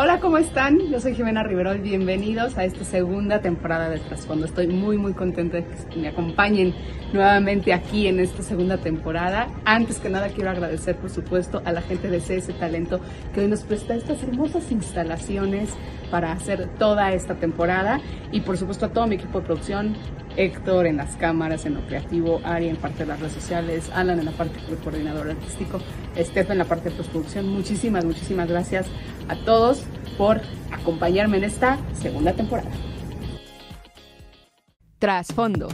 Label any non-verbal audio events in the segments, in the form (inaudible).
Hola, ¿cómo están? Yo soy Jimena Riverol, bienvenidos a esta segunda temporada de Trasfondo. Estoy muy, muy contenta de que me acompañen nuevamente aquí en esta segunda temporada. Antes que nada, quiero agradecer, por supuesto, a la gente de CS Talento que hoy nos presta estas hermosas instalaciones para hacer toda esta temporada y, por supuesto, a todo mi equipo de producción, Héctor en las cámaras, en lo creativo, Ari en parte de las redes sociales, Alan en la parte del coordinador artístico, Estefan en la parte de postproducción. Muchísimas, muchísimas gracias a todos por acompañarme en esta segunda temporada. Trasfondo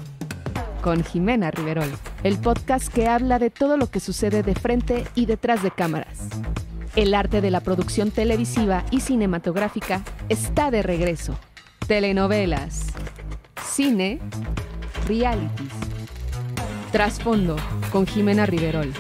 con Jimena Riverol, el podcast que habla de todo lo que sucede de frente y detrás de cámaras. El arte de la producción televisiva y cinematográfica está de regreso. Telenovelas, cine, realities. Trasfondo con Jimena Riverol.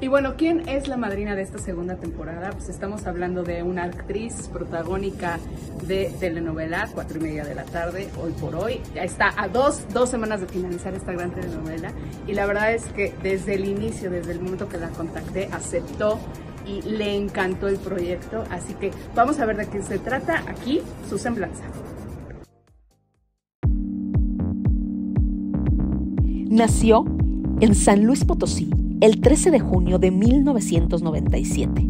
Y bueno, ¿quién es la madrina de esta segunda temporada? Pues estamos hablando de una actriz protagónica de telenovela, cuatro y media de la tarde, hoy por hoy. Ya está a dos, dos semanas de finalizar esta gran telenovela. Y la verdad es que desde el inicio, desde el momento que la contacté, aceptó y le encantó el proyecto, así que vamos a ver de qué se trata aquí su semblanza. Nació en San Luis Potosí el 13 de junio de 1997.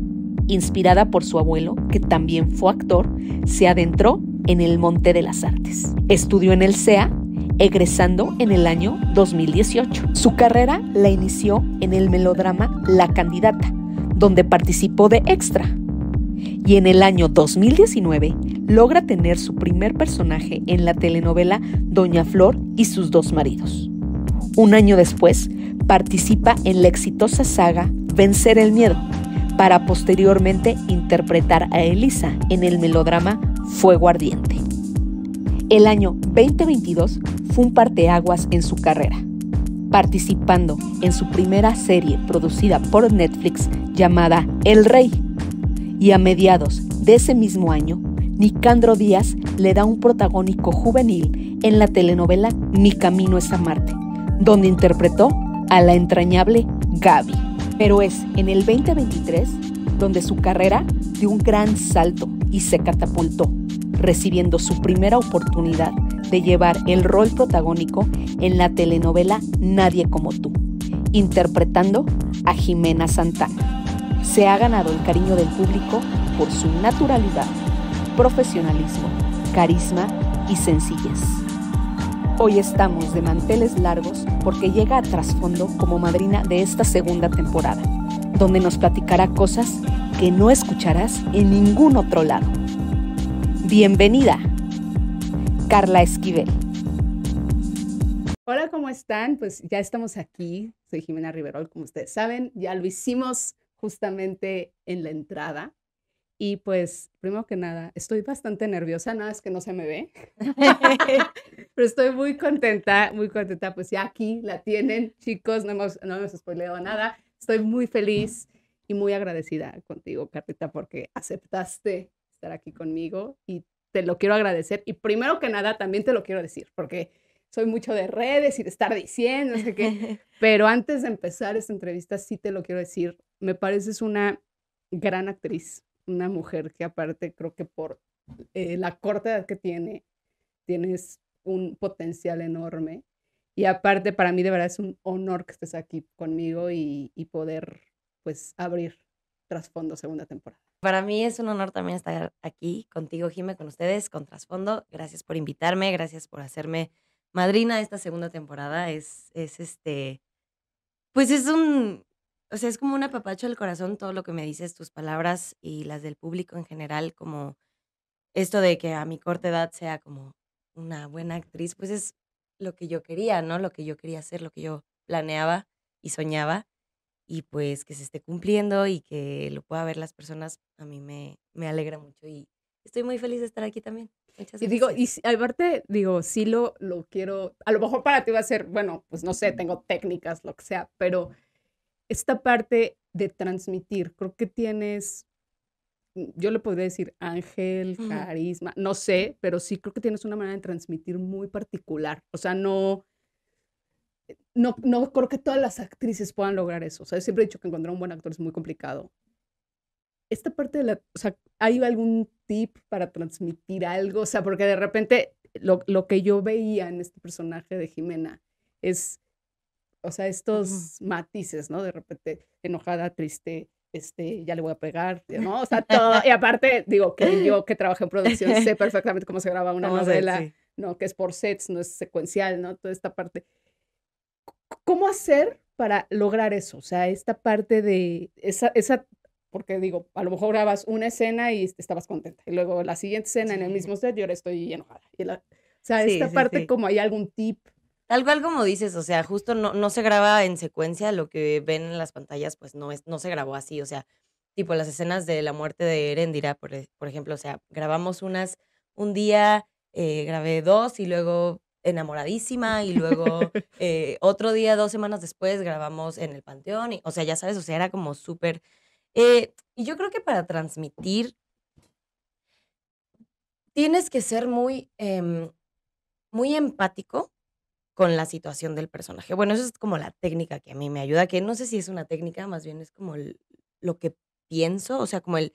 Inspirada por su abuelo, que también fue actor, se adentró en el Monte de las Artes. Estudió en el CEA, egresando en el año 2018. Su carrera la inició en el melodrama La Candidata, donde participó de Extra. Y en el año 2019 logra tener su primer personaje en la telenovela Doña Flor y sus dos maridos. Un año después, participa en la exitosa saga Vencer el Miedo, para posteriormente interpretar a Elisa en el melodrama Fuego Ardiente. El año 2022 fue un parteaguas en su carrera, participando en su primera serie producida por Netflix llamada El Rey. Y a mediados de ese mismo año, Nicandro Díaz le da un protagónico juvenil en la telenovela Mi Camino es a Marte, donde interpretó a la entrañable Gaby. Pero es en el 2023 donde su carrera dio un gran salto y se catapultó, recibiendo su primera oportunidad de llevar el rol protagónico en la telenovela Nadie como tú, interpretando a Jimena Santana se ha ganado el cariño del público por su naturalidad, profesionalismo, carisma y sencillez. Hoy estamos de manteles largos porque llega a trasfondo como madrina de esta segunda temporada, donde nos platicará cosas que no escucharás en ningún otro lado. Bienvenida, Carla Esquivel. Hola, ¿cómo están? Pues ya estamos aquí. Soy Jimena Riverol, como ustedes saben. Ya lo hicimos justamente en la entrada. Y pues, primero que nada, estoy bastante nerviosa, nada es que no se me ve, (laughs) pero estoy muy contenta, muy contenta. Pues ya aquí la tienen, chicos, no hemos, no spoileado nada. Estoy muy feliz y muy agradecida contigo, Carlita, porque aceptaste estar aquí conmigo y te lo quiero agradecer. Y primero que nada, también te lo quiero decir, porque soy mucho de redes y de estar diciendo, no sé qué. (laughs) Pero antes de empezar esta entrevista, sí te lo quiero decir, me pareces una gran actriz, una mujer que aparte creo que por eh, la corta edad que tiene, tienes un potencial enorme. Y aparte, para mí de verdad es un honor que estés aquí conmigo y, poder pues abrir Trasfondo segunda temporada. Para mí es un honor también estar aquí contigo, Jime, con ustedes, con Trasfondo. Gracias por invitarme, gracias por hacerme madrina esta segunda temporada. Es, es este, pues es un, o sea, es como un apapacho al corazón todo lo que me dices, tus palabras y las del público en general, como esto de que a mi corta edad sea como una buena actriz, pues es lo que yo quería, ¿no? Lo que yo quería hacer, lo que yo planeaba y soñaba y pues que se esté cumpliendo y que lo pueda ver las personas, a mí me, me alegra mucho y estoy muy feliz de estar aquí también y digo, y aparte, digo, sí lo, lo quiero, a lo mejor para ti va a ser, bueno, pues no sé, tengo técnicas, lo que sea, pero esta parte de transmitir, creo que tienes, yo le podría decir ángel, carisma, no sé, pero sí creo que tienes una manera de transmitir muy particular, o sea, no, no, no creo que todas las actrices puedan lograr eso, o sea, yo siempre he dicho que encontrar un buen actor es muy complicado, esta parte de la, o sea, ¿hay algún tip para transmitir algo? O sea, porque de repente lo, lo que yo veía en este personaje de Jimena es, o sea, estos matices, ¿no? De repente enojada, triste, este, ya le voy a pegar, (laughs) ¿no? O sea, todo, y aparte, digo, que yo que trabajo en producción sé perfectamente cómo se graba una novela, ¿no? Que es por sets, no es secuencial, ¿no? Toda esta parte. ¿Cómo hacer para lograr eso? O sea, esta parte de esa, esa porque digo, a lo mejor grabas una escena y estabas contenta, y luego la siguiente escena en el mismo set, yo ahora estoy enojada. o sea, esta parte como hay algún tip. Algo, algo como dices, o sea, justo no, no se graba en secuencia, lo que ven en las pantallas, pues no, es, no se grabó así, o sea, tipo las escenas de la muerte de Erendira, por, e, por ejemplo, o sea, grabamos unas un día, eh, grabé dos y luego enamoradísima y luego (laughs) eh, otro día, dos semanas después, grabamos en el Panteón, y, o sea, ya sabes, o sea, era como súper eh, y yo creo que para transmitir tienes que ser muy, em, muy empático con la situación del personaje. Bueno, eso es como la técnica que a mí me ayuda, que no sé si es una técnica, más bien es como lo que pienso, o sea, como el...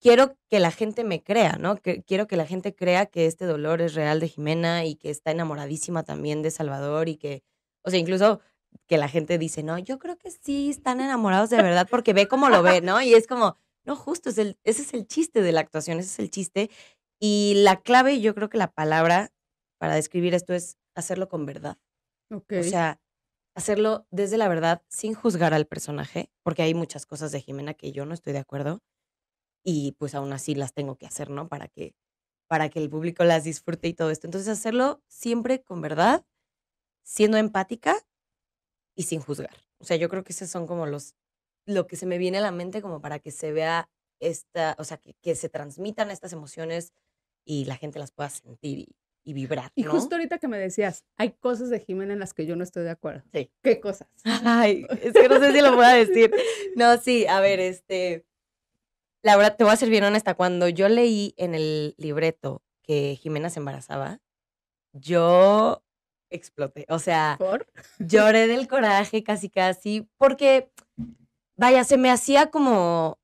Quiero que la gente me crea, ¿no? Que, quiero que la gente crea que este dolor es real de Jimena y que está enamoradísima también de Salvador y que, o sea, incluso que la gente dice, no, yo creo que sí están (laughs) enamorados de verdad porque ve cómo lo ve, ¿no? Y es como, no, justo, es el, ese es el chiste de la actuación, ese es el chiste. Y la clave, yo creo que la palabra para describir esto es hacerlo con verdad. Okay. O sea, hacerlo desde la verdad, sin juzgar al personaje, porque hay muchas cosas de Jimena que yo no estoy de acuerdo y pues aún así las tengo que hacer, ¿no? Para que, para que el público las disfrute y todo esto. Entonces, hacerlo siempre con verdad, siendo empática y sin juzgar. O sea, yo creo que esos son como los, lo que se me viene a la mente como para que se vea esta, o sea, que, se transmitan estas emociones y la gente las pueda sentir y, vibrar. Y justo ahorita que me decías, hay cosas de Jimena en las que yo no estoy de acuerdo. Sí. ¿Qué cosas? Ay, es que no sé si lo a decir. No, sí, a ver, este, la verdad, te voy a ser bien honesta, cuando yo leí en el libreto que Jimena se embarazaba, yo exploté. O sea, lloré del coraje casi casi, porque, vaya, se me hacía como,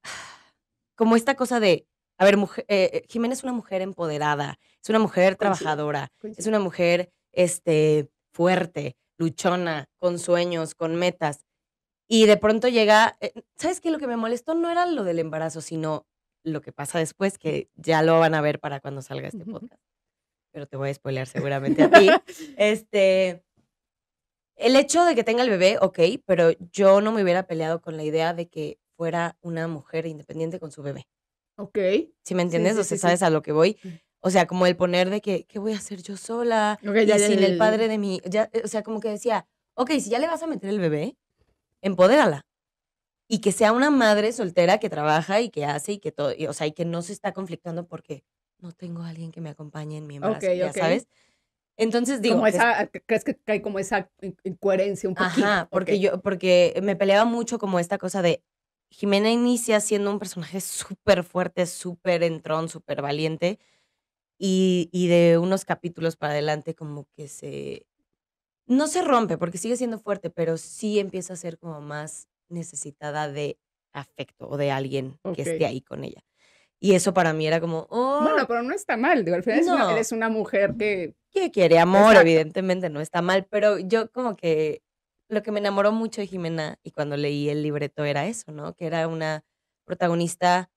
como esta cosa de, a ver, mujer, eh, eh, Jimena es una mujer empoderada, es una mujer trabajadora, es una mujer este, fuerte, luchona, con sueños, con metas. Y de pronto llega, eh, ¿sabes qué? Lo que me molestó no era lo del embarazo, sino lo que pasa después, que ya lo van a ver para cuando salga este podcast pero te voy a spoiler seguramente a ti. (laughs) este, el hecho de que tenga el bebé, ok, pero yo no me hubiera peleado con la idea de que fuera una mujer independiente con su bebé. Ok. si me entiendes? o sea, sabes a lo que voy. Mm. O sea, como el poner de que, ¿qué voy a hacer yo sola? y ya, sin el padre de mi... Eh, o sea, como que decía, ok, si ya le vas a meter el bebé, empodérala. Y que sea una madre soltera que trabaja y que hace y que todo, o sea, y que no se está conflictando porque no tengo a alguien que me acompañe en mi embarazo, ya sabes. Entonces digo. Como esa, ah, ¿Crees que hay como esa incoherencia un poquito? Ajá, porque, yo, porque me peleaba mucho como esta cosa de. Jimena inicia siendo un personaje súper fuerte, súper entrón, súper valiente. Y, de unos capítulos para adelante, como que se. No se rompe, porque sigue siendo fuerte, pero sí empieza a ser como más necesitada de afecto o de alguien que esté ahí con ella. Y eso para mí era como, oh, Bueno, pero no está mal, al final es una, una mujer que... Que quiere amor, evidentemente, no está mal, pero yo como que lo que me enamoró mucho de Jimena y cuando leí el libreto era eso, ¿no? Que era una protagonista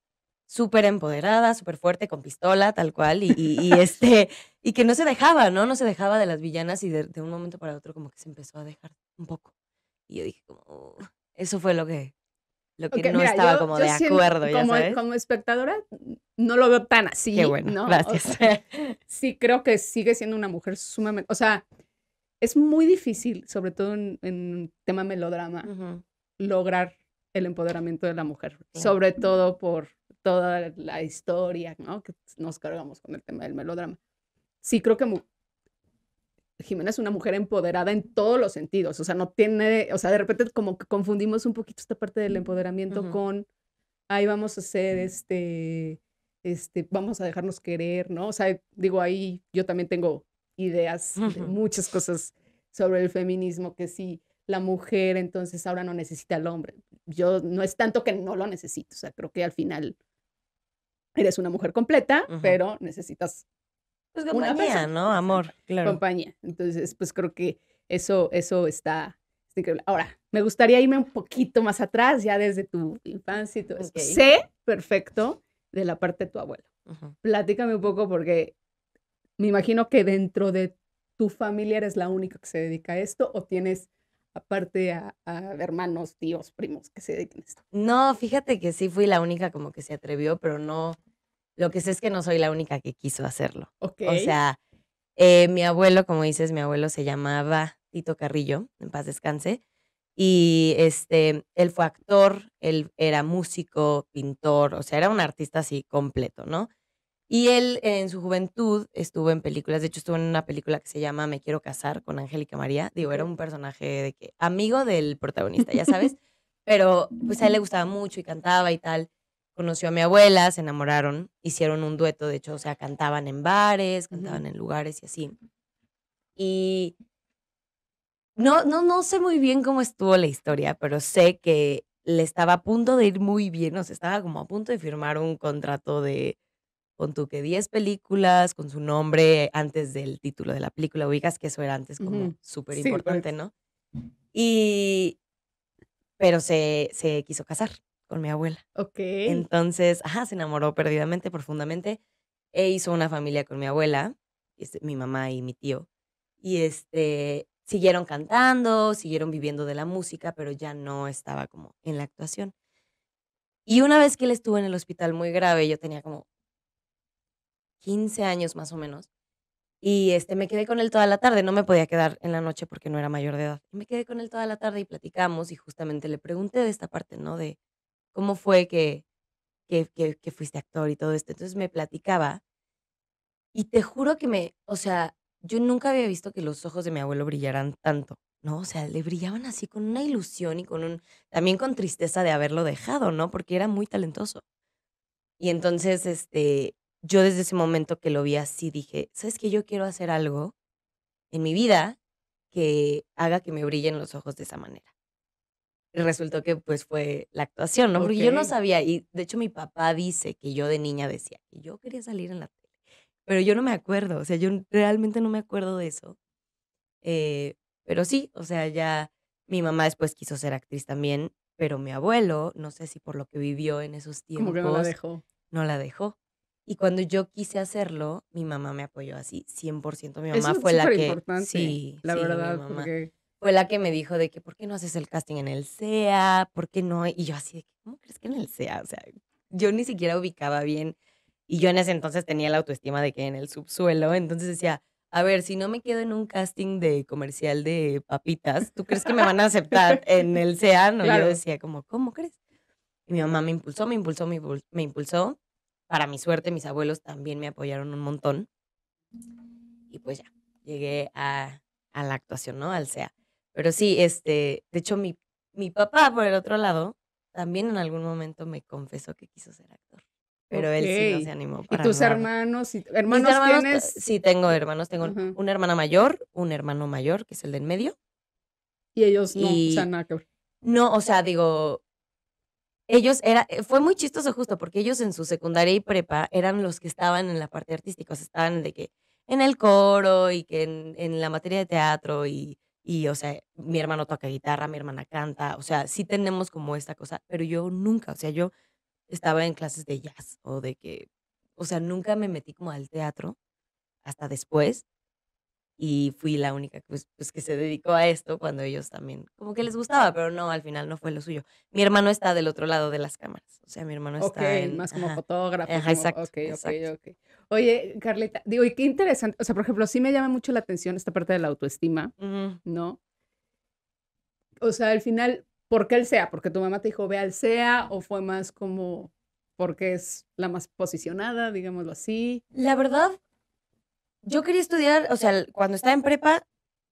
súper empoderada, súper fuerte, con pistola, tal cual, y, (laughs) este, y que no se dejaba, ¿no? No se dejaba de las villanas y de, de, un momento para otro como que se empezó a dejar un poco. Y yo dije como, oh, eso fue lo que lo que no estaba como de acuerdo. ya como, sabes. como espectadora, no lo veo tan así. Qué bueno, gracias. sí, creo que sigue siendo una mujer sumamente, o sea, es muy difícil, sobre todo en, tema melodrama, lograr el empoderamiento de la mujer, sobre todo por toda la historia ¿no? que nos cargamos con el tema del melodrama. Sí, creo que Jimena es una mujer empoderada en todos los sentidos, o sea, no tiene, o sea, de repente como que confundimos un poquito esta parte del empoderamiento con, ahí vamos a ser, este, este, vamos a dejarnos querer, ¿no? O sea, digo, ahí yo también tengo ideas de muchas cosas sobre el feminismo, que si la mujer entonces ahora no necesita al hombre, yo no es tanto que no lo necesito, o sea, creo que al final eres una mujer completa, pero necesitas pues, una ¿no? Amor, claro. Compañía. Entonces, pues creo que eso, eso está, increíble. Ahora, me gustaría irme un poquito más atrás, ya desde tu infancia y todo eso. Sé perfecto de la parte de tu abuelo. Platícame un poco porque me imagino que dentro de tu familia eres la única que se dedica a esto o tienes aparte a, hermanos, tíos, primos que se dedican a esto. No, fíjate que sí fui la única como que se atrevió, pero no, lo que sé es que no soy la única que quiso hacerlo. O sea, eh, mi abuelo, como dices, mi abuelo se llamaba Tito Carrillo, en paz descanse. Y este, él fue actor, él era músico, pintor, o sea, era un artista así completo, ¿no? Y él en su juventud estuvo en películas, de hecho estuvo en una película que se llama Me quiero casar con Angélica María, digo, era un personaje de que amigo del (laughs) protagonista, ya sabes, pero pues a él le gustaba mucho y cantaba y tal conoció a mi abuela, se enamoraron, hicieron un dueto, de hecho, o sea, cantaban en bares, cantaban en lugares y así. Y no, no, no sé muy bien cómo estuvo la historia, pero sé que le estaba a punto de ir muy bien, o sea, estaba como a punto de firmar un contrato de, con tu que 10 películas, con su nombre antes del título de la película, ubicas que eso era antes como súper importante, ¿no? Y, pero se, se quiso casar con mi abuela. Ok. Entonces, ajá, se enamoró perdidamente, profundamente, e hizo una familia con mi abuela, este, mi mamá y mi tío. Y este, siguieron cantando, siguieron viviendo de la música, pero ya no estaba como en la actuación. Y una vez que él estuvo en el hospital muy grave, yo tenía como 15 años más o menos, y este, me quedé con él toda la tarde, no me podía quedar en la noche porque no era mayor de edad. me quedé con él toda la tarde y platicamos y justamente le pregunté de esta parte, ¿no? De, cómo fue que, fuiste actor y todo esto. Entonces me platicaba y te juro que me, o sea, yo nunca había visto que los ojos de mi abuelo brillaran tanto, ¿no? O sea, le brillaban así con una ilusión y con un, también con tristeza de haberlo dejado, ¿no? Porque era muy talentoso. Y entonces, este, yo desde ese momento que lo vi así dije, ¿sabes qué? Yo quiero hacer algo en mi vida que haga que me brillen los ojos de esa manera resultó que pues fue la actuación, ¿no? Porque yo no sabía, y de hecho mi papá dice que yo de niña decía que yo quería salir en la tele, pero yo no me acuerdo, o sea, yo realmente no me acuerdo de eso. Eh, pero sí, o sea, ya mi mamá después quiso ser actriz también, pero mi abuelo, no sé si por lo que vivió en esos tiempos, no la dejó. No la dejó. Y cuando yo quise hacerlo, mi mamá me apoyó así, 100%. Mi mamá fue la que... Importante, sí, la sí, verdad. Porque fue la que me dijo de que, ¿por qué no haces el casting en el SEA? ¿Por qué no? Y yo así, de, ¿cómo crees que en el SEA? O sea, yo ni siquiera ubicaba bien. Y yo en ese entonces tenía la autoestima de que en el subsuelo. Entonces decía, a ver, si no me quedo en un casting de comercial de papitas, ¿tú crees que me van a aceptar en el SEA? No, yo decía como, ¿cómo crees? Y mi mamá me impulsó, me impulsó, me impulsó, Para mi suerte, mis abuelos también me apoyaron un montón. Y pues ya, llegué a la actuación, ¿no? Al SEA. Pero sí, este, de hecho, mi, mi papá, por el otro lado, también en algún momento me confesó que quiso ser actor. Pero él sí no se animó. Para ¿Y tus hermanos? Y, ¿Hermanos, eh, tienes? Sí, tengo eh, hermanos. Tengo una hermana mayor, un hermano mayor, que es el del medio. Y ellos no, usan o No, o sea, digo, ellos era, eh, fue muy chistoso justo porque ellos en su secundaria y prepa eran los que estaban en la parte artística, o sea, estaban de que en el coro y que en la materia de teatro y y, o sea, mi hermano toca guitarra, mi hermana canta, o sea, sí tenemos como esta cosa, pero yo nunca, o sea, yo estaba en clases de jazz o de que, o sea, nunca me metí como al teatro hasta después, y fui la única pues, pues, que se dedicó a esto cuando ellos también como que les gustaba, pero no, al final no fue lo suyo. Mi hermano está del otro lado de las cámaras, o sea, mi hermano está más como fotógrafo. Oye, Carlita, digo, y qué interesante, o sea, por ejemplo, sí me llama mucho la atención esta parte de la autoestima, ¿no? O sea, al final, ¿por qué el SEA? ¿Porque tu mamá te dijo ve al SEA o fue más como porque es la más posicionada, digámoslo así? La verdad, yo quería estudiar, o sea, cuando estaba en prepa,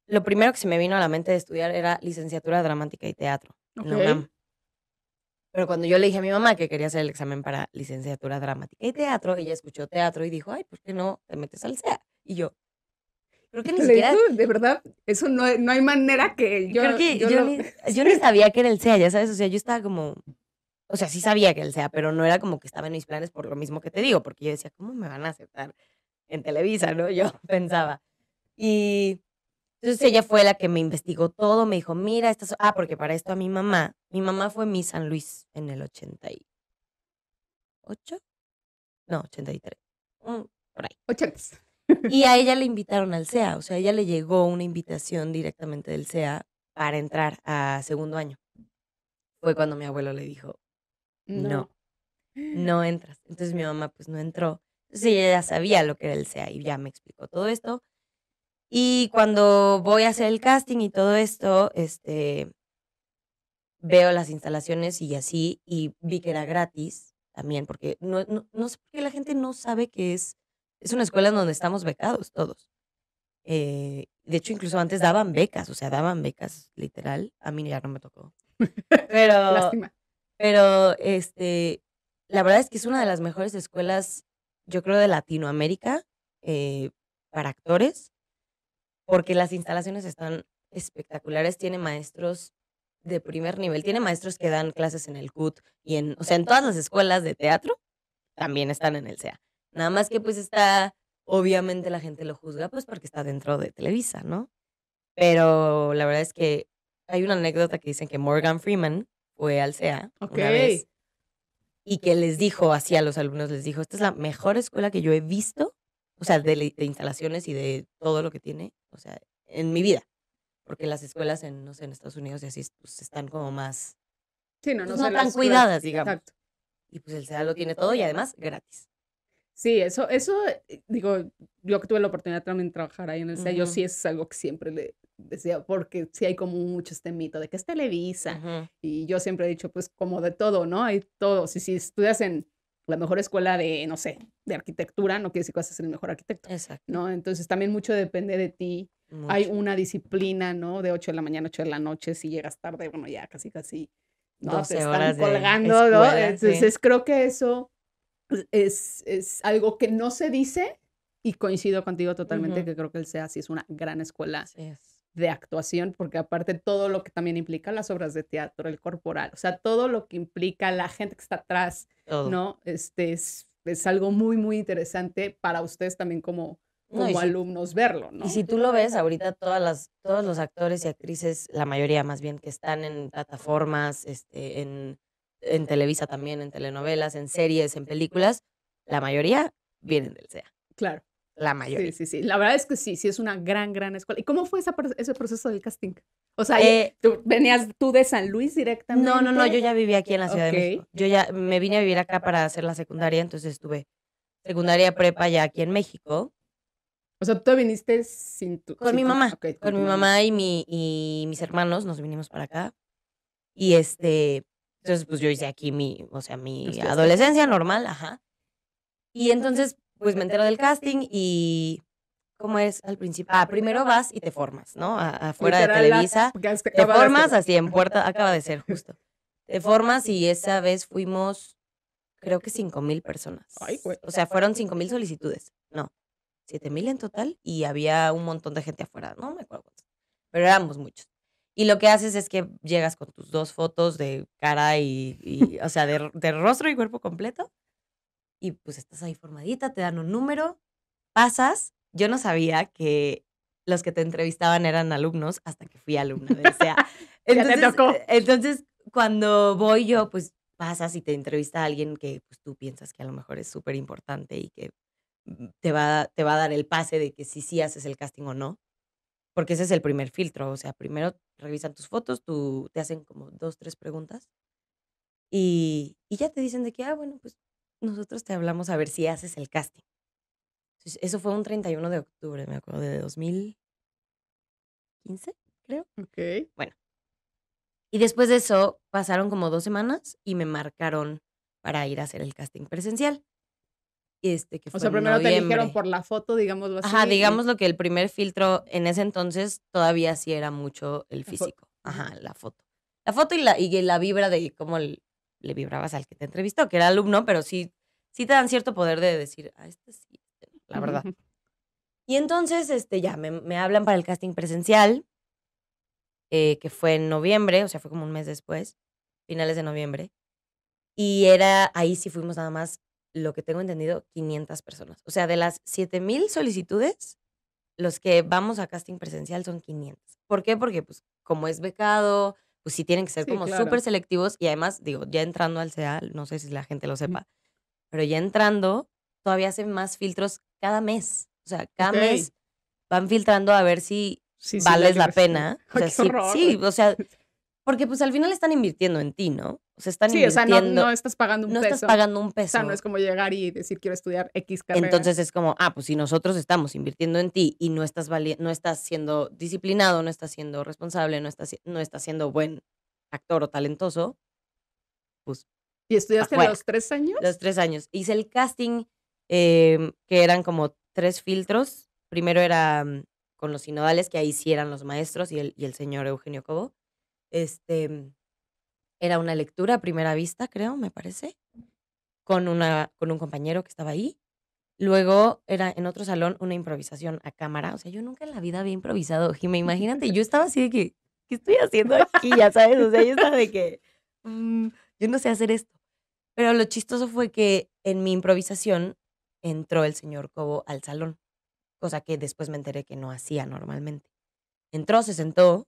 lo primero que se me vino a la mente de estudiar era licenciatura dramática y teatro Pero cuando yo le dije a mi mamá que quería hacer el examen para licenciatura dramática y teatro, ella escuchó teatro y dijo, ay, ¿por qué no te metes al CEA? Y yo, creo que ni siquiera... de verdad, eso no, no, hay manera que yo... yo, (laughs) yo, ni, sabía que era el CEA, ya sabes, o sea, yo estaba como... O sea, sí sabía que el CEA, pero no era como que estaba en mis planes por lo mismo que te digo, porque yo decía, ¿cómo me van a aceptar en Televisa, ¿no? Yo (laughs) pensaba. Y entonces ella fue la que me investigó todo, me dijo, mira, esto, Ah, porque para esto a mi mamá, mi mamá fue mi San Luis en el 88. No, 83. Mm, por ahí. Y a ella le (laughs) invitaron al CEA, o sea, a ella le llegó una invitación directamente del CEA para entrar a segundo año. Fue cuando mi abuelo le dijo, no, no entras. Entonces mi mamá pues no entró. Sí, ya sabía lo que era el SEA y ya me explicó todo esto. Y cuando voy a hacer el casting y todo esto, este, veo las instalaciones y así, y vi que era gratis también, porque no, no, sé por la gente no sabe que es, es una escuela donde estamos becados todos. Eh, de hecho, incluso antes daban becas, o sea, daban becas, literal. A mí ya no me tocó. (laughs) Pero, Lástima. pero este, la verdad es que es una de las mejores escuelas yo creo, de Latinoamérica eh, para actores, porque las instalaciones están espectaculares, tiene maestros de primer nivel, tiene maestros que dan clases en el CUT y en, o sea, en todas las escuelas de teatro también están en el SEA. Nada más que pues está, obviamente la gente lo juzga pues porque está dentro de Televisa, ¿no? Pero la verdad es que hay una anécdota que dicen que Morgan Freeman fue al SEA Ok. una vez y que les dijo así a los alumnos, les dijo, esta es la mejor escuela que yo he visto, o sea, de, instalaciones y de todo lo que tiene, o sea, en mi vida. Porque las escuelas en, no sé, en Estados Unidos y así, pues están como más... Sí, no, pues, no, tan cuidadas, digamos. Exacto. Y pues el sea lo tiene todo y además gratis. Sí, eso, eso, eh, digo, yo que tuve la oportunidad también de trabajar ahí en el sello, sí es algo que siempre le decía, porque sí hay como mucho este mito de que es Televisa, y yo siempre he dicho, pues como de todo, ¿no? Hay todo, si, si estudias en la mejor escuela de, no sé, de arquitectura, no quiere decir que vas a ser el mejor arquitecto, Exacto. ¿no? Entonces también mucho depende de ti, hay una disciplina, ¿no? De 8 de la mañana, 8 de la noche, si llegas tarde, bueno, ya casi, casi, ¿no? Te están colgando, ¿no? Entonces creo que eso pues, es, algo que no se dice y coincido contigo totalmente que creo que el así es una gran escuela de actuación, porque aparte todo lo que también implica las obras de teatro, el corporal, o sea, todo lo que implica la gente que está atrás, ¿no? Este es, es algo muy, muy interesante para ustedes también como, alumnos verlo, ¿no? Y si tú lo ves ahorita, todas las, todos los actores y actrices, la mayoría más bien, que están en plataformas, este, en en Televisa también, en telenovelas, en series, en películas, la mayoría vienen del SEA. Claro. La mayoría. Sí, sí, sí. La verdad es que sí, sí es una gran, gran escuela. ¿Y cómo fue ese proceso del casting? O sea, eh, ¿tú, ¿venías tú de San Luis directamente? No, no, no, yo ya vivía aquí en la Ciudad de México. Yo ya me vine a vivir acá para hacer la secundaria, entonces estuve secundaria prepa ya aquí en México. O sea, tú viniste sin tu... Con mi mamá. con, mi mamá, mamá y, mi, y mis hermanos nos vinimos para acá. Y este, entonces, pues yo hice aquí mi, o sea, mi adolescencia normal, ajá. Y entonces, pues me entero del casting y ¿cómo es al principio? Ah, primero vas y te formas, ¿no? afuera de Televisa. Te formas así en puerta, acaba de ser justo. Te formas y esa vez fuimos, creo que cinco mil personas. O sea, fueron cinco mil solicitudes. No, siete mil en total y había un montón de gente afuera, no me acuerdo Pero éramos muchos. Y lo que haces es que llegas con tus dos fotos de cara y, o sea, de, rostro y cuerpo completo. Y pues estás ahí formadita, te dan un número, pasas. Yo no sabía que los que te entrevistaban eran alumnos hasta que fui alumna sea. (laughs) Entonces, entonces, cuando voy yo, pues pasas y te entrevista a alguien que pues, tú piensas que a lo mejor es súper importante y que mm, te va, te va a dar el pase de que si sí haces el casting o no porque ese es el primer filtro. O sea, primero revisan tus fotos, tú, te hacen como dos, tres preguntas y, y ya te dicen de que, ah, bueno, pues nosotros te hablamos a ver si haces el casting. eso fue un 31 de octubre, me acuerdo, de 2015, creo. Ok. Bueno. Y después de eso pasaron como dos semanas y me marcaron para ir a hacer el casting presencial. Este, que o sea, primero te eligieron por la foto, digamos así. Ajá, digamos lo que el primer filtro en ese entonces todavía sí era mucho el físico. Ajá, la foto. La foto y la, y la vibra de cómo le, vibrabas al que te entrevistó, que era alumno, pero sí, sí te dan cierto poder de decir, ah, este sí, este la verdad. Y entonces, este, ya, me, me, hablan para el casting presencial, eh, que fue en noviembre, o sea, fue como un mes después, finales de noviembre. Y era, ahí sí fuimos nada más lo que tengo entendido, 500 personas. O sea, de las 7000 solicitudes, los que vamos a casting presencial son 500. ¿Por qué? Porque, pues, como es becado, pues sí tienen que ser como súper selectivos. Y además, digo, ya entrando al CEA, no sé si la gente lo sepa, pero ya entrando, todavía hacen más filtros cada mes. O sea, cada mes van filtrando a ver si vales la, pena. O sea, sí, o sea, (laughs) porque pues al final están invirtiendo en ti, ¿no? O sea, están sí, o sea, no, estás pagando un no peso. estás pagando un peso. O sea, no es como llegar y decir quiero estudiar X carrera. Entonces es como, ah, pues si nosotros estamos invirtiendo en ti y no estás, no estás siendo disciplinado, no estás siendo responsable, no estás, no siendo buen actor o talentoso, pues... ¿Y estudiaste los tres años? Los tres años. Hice el casting em, que eran como tres filtros. Primero era mm, con los sinodales, que ahí sí eran los maestros y el, y el señor Eugenio Cobo. Este era una lectura a primera vista, creo, me parece, con, una, con un compañero que estaba ahí. Luego era en otro salón una improvisación a cámara. O sea, yo nunca en la vida había improvisado. me imagínate, yo estaba así de que, ¿qué estoy haciendo aquí? Ya sabes, o sea, yo estaba de que, mm, yo no sé hacer esto. Pero lo chistoso fue que en mi improvisación entró el señor Cobo al salón, cosa que después me enteré que no hacía normalmente. Entró, se sentó,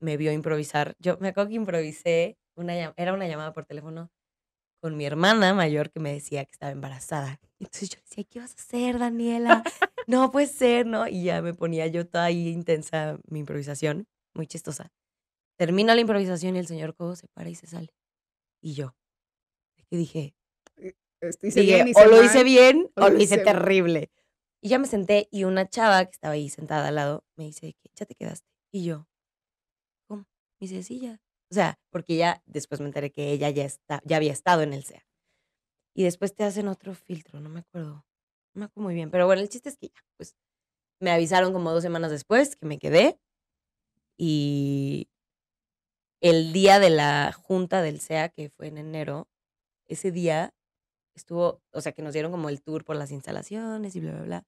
me vio improvisar. Yo me acuerdo que improvisé era una llamada por teléfono con mi hermana mayor que me decía que estaba embarazada. Entonces yo decía, ¿qué vas a hacer, Daniela? (laughs) No puede ser, ¿no? Y ya me ponía yo toda ahí intensa mi improvisación, muy chistosa. Termina la improvisación y el señor Cobo se para y se sale. Y yo, que dije, eh, Estoy dije o lo hice bien o, lo hice, terrible. Y ya me senté y una chava que estaba ahí sentada al lado me dice, ¿ya te quedaste? Y yo, ¿cómo? Me dice, sí, o sea, porque ya después me enteré que ella ya, está, ya había estado en el SEA. Y después te hacen otro filtro, no me acuerdo. No me acuerdo muy bien. Pero bueno, el chiste es que ya, pues me avisaron como dos semanas después que me quedé. Y el día de la junta del SEA, que fue en enero, ese día estuvo, o sea, que nos dieron como el tour por las instalaciones y bla, bla, bla.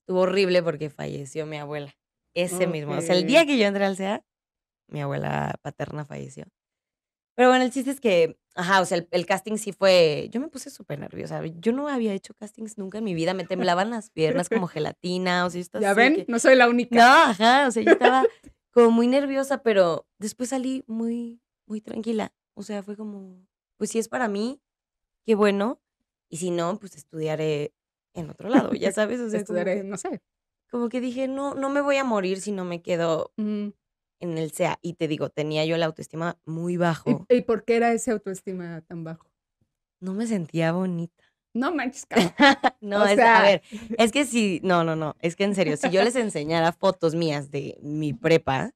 Estuvo horrible porque falleció mi abuela. Ese mismo. O sea, el día que yo entré al SEA, mi abuela paterna falleció. Pero bueno, el chiste es que, ajá, o sea, el, casting sí fue, yo me puse súper nerviosa. Yo no había hecho castings nunca en mi vida, me temblaban las piernas como gelatina, o si yo Ya ven, no soy la única. No, ajá, o sea, yo estaba (laughs) como muy nerviosa, pero después salí muy, muy tranquila. O sea, fue como, pues si es para mí, qué bueno. Y si no, pues estudiaré en otro lado, ya (laughs) sabes. O sea, estudiaré, no sé. Como que dije, no, no me voy a morir si no me quedo en el SEA. Y te digo, tenía yo la autoestima muy bajo. ¿Y, por qué era ese autoestima tan bajo? No me sentía bonita. No manches, (laughs) No, es, a ver, es que si, no, no, no, es que en serio, si yo les enseñara fotos mías de mi prepa.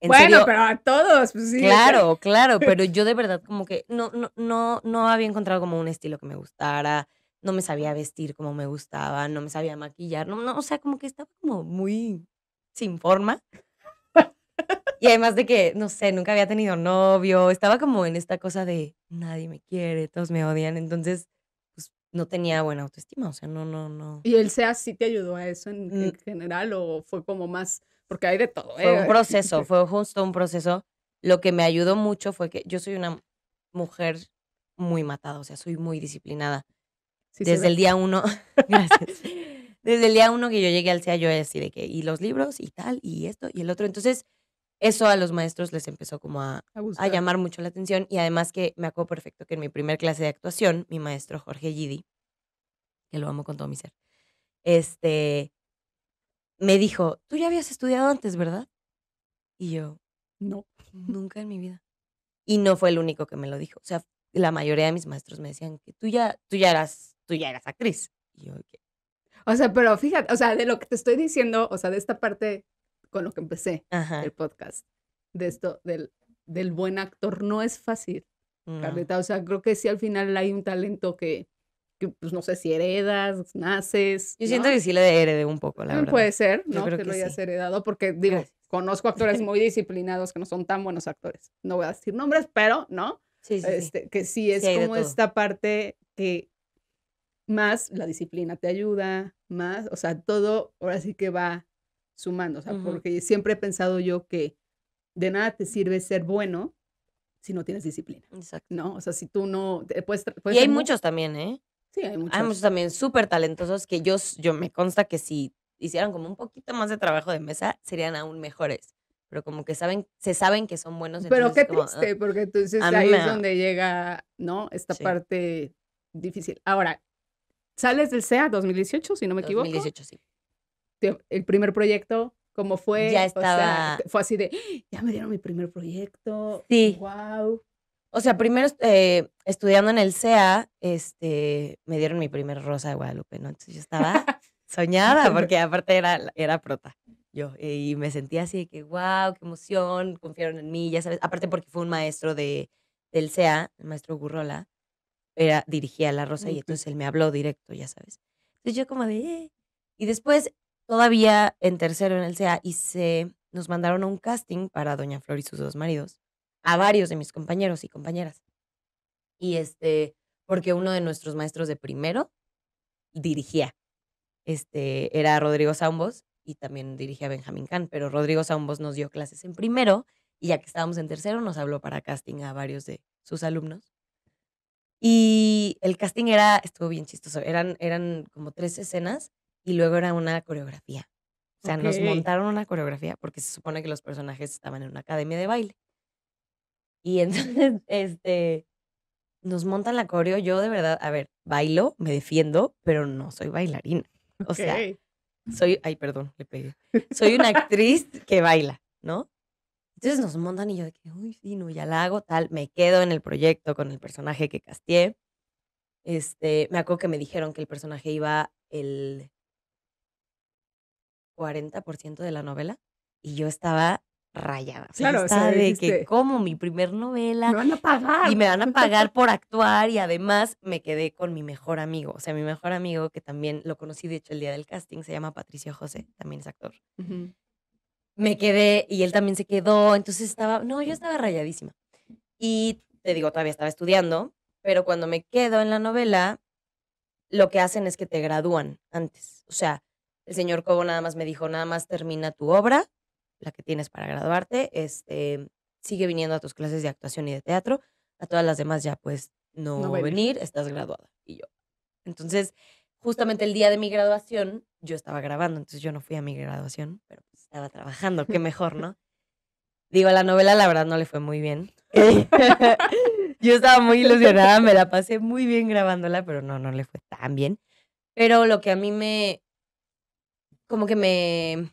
bueno, pero a todos, pues sí. Claro, claro, pero (laughs) yo de verdad como que no, no, no, no había encontrado como un estilo que me gustara, no me sabía vestir como me gustaba, no me sabía maquillar, no, no, o sea, como que estaba como muy sin forma. Y además de que, no sé, nunca había tenido novio, estaba como en esta cosa de nadie me quiere, todos me odian, entonces pues no tenía buena autoestima, o sea, no, no, no. ¿Y el SEA sí te ayudó a eso en, mm. general o fue como más, porque hay de todo? ¿eh? Fue un ¿eh? (laughs) proceso, fue justo un proceso. Lo que me ayudó mucho fue que yo soy una mujer muy matada, o sea, soy muy disciplinada. Desde el día uno, (laughs) gracias. Desde el día uno que yo llegué al SEA, yo así de que, y los libros, y tal, y esto, y el otro. Entonces, eso a los maestros les empezó como a, llamar mucho la atención y además que me acuerdo perfecto que en mi primer clase de actuación, mi maestro Jorge Gidi, que lo amo con todo mi ser, este, me dijo, tú ya habías estudiado antes, ¿verdad? Y yo, no, (laughs) nunca en mi vida. Y no fue el único que me lo dijo. O sea, la mayoría de mis maestros me decían que tú ya, tú ya eras, tú ya eras actriz. Y yo, O sea, pero fíjate, o sea, de lo que te estoy diciendo, o sea, de esta parte con lo que empecé el podcast, de esto, del, del buen actor, no es fácil, Carlita. Mm. O sea, creo que sí al final hay un talento que, pues no sé si heredas, naces. Yo siento que sí le heredé un poco, la verdad. Puede ser, ¿no? Creo que, lo hayas heredado, porque digo, conozco actores muy disciplinados que no son tan buenos actores. No voy a decir nombres, pero, ¿no? Sí, este, sí. Que sí es como esta parte que más la disciplina te ayuda, más, o sea, todo ahora sí que va sumando, o sea, porque siempre he pensado yo que de nada te sirve ser bueno si no tienes disciplina. Exacto. No, o sea, si tú no puedes, Y hay muchos también, ¿eh? Sí, hay muchos. Hay muchos también súper talentosos que yo, yo me consta que si hicieran como un poquito más de trabajo de mesa, serían aún mejores pero como que saben, se saben que son buenos. Pero qué ah, triste, porque entonces ahí es donde llega, ¿no? Esta parte difícil. Ahora, sales del SEA 2018, si no me equivoco. 2018, sí el primer proyecto, cómo fue. Ya estaba. fue así de, ¡Ah! ya me dieron mi primer proyecto. Sí. Wow. O sea, primero eh, estudiando en el CEA, este, me dieron mi primer rosa de Guadalupe, ¿no? Entonces yo estaba (laughs) soñada, porque aparte era, era prota. Yo, y me sentía así de que, wow, qué emoción, confiaron en mí, ya sabes. Aparte porque fue un maestro de, del sea el maestro Gurrola, era, dirigía La Rosa y entonces él me habló directo, ya sabes. Entonces yo como de, eh", y después todavía en tercero en el CA y se nos mandaron a un casting para Doña Flor y sus dos maridos, a varios de mis compañeros y compañeras. Y este, porque uno de nuestros maestros de primero dirigía. Este, era Rodrigo Saumbos y también dirigía Benjamín can pero Rodrigo Saumbos nos dio clases en primero y ya que estábamos en tercero nos habló para casting a varios de sus alumnos. Y el casting era, estuvo bien chistoso, eran, eran como tres escenas y luego era una coreografía. O sea, nos montaron una coreografía porque se supone que los personajes estaban en una academia de baile. Y (laughs) entonces, este, nos montan la coreo. Yo de verdad, a ver, bailo, me defiendo, pero no soy bailarina. O sea, soy, ay, perdón, le pegué. Soy una actriz que baila, ¿no? Entonces nos montan y yo de que, uy, sí, no, ya la hago, tal. Me quedo en el proyecto con el personaje que castié Este, me acuerdo que me dijeron que el personaje iba el 40% de la novela y yo estaba rayada. Claro, de que como mi primer novela. Me van a pagar. Y me van a pagar por actuar y además me quedé con mi mejor amigo. O sea, mi mejor amigo que también lo conocí, de hecho, el día del casting, se llama Patricio José, también es actor. Me quedé y él también se quedó. Entonces estaba, no, yo estaba rayadísima. Y te digo, todavía estaba estudiando, pero cuando me quedo en la novela, lo que hacen es que te gradúan antes. O sea, el señor Cobo nada más me dijo, nada más termina tu obra, la que tienes para graduarte, este, sigue viniendo a tus clases de actuación y de teatro, a todas las demás ya pues no, voy venir. venir, estás graduada. Y yo. Entonces, justamente el día de mi graduación, yo estaba grabando, entonces yo no fui a mi graduación, pero pues, estaba trabajando, qué mejor, ¿no? Digo, la novela la verdad no le fue muy bien. (laughs) yo estaba muy ilusionada, me la pasé muy bien grabándola, pero no, no le fue tan bien. Pero lo que a mí me, como que me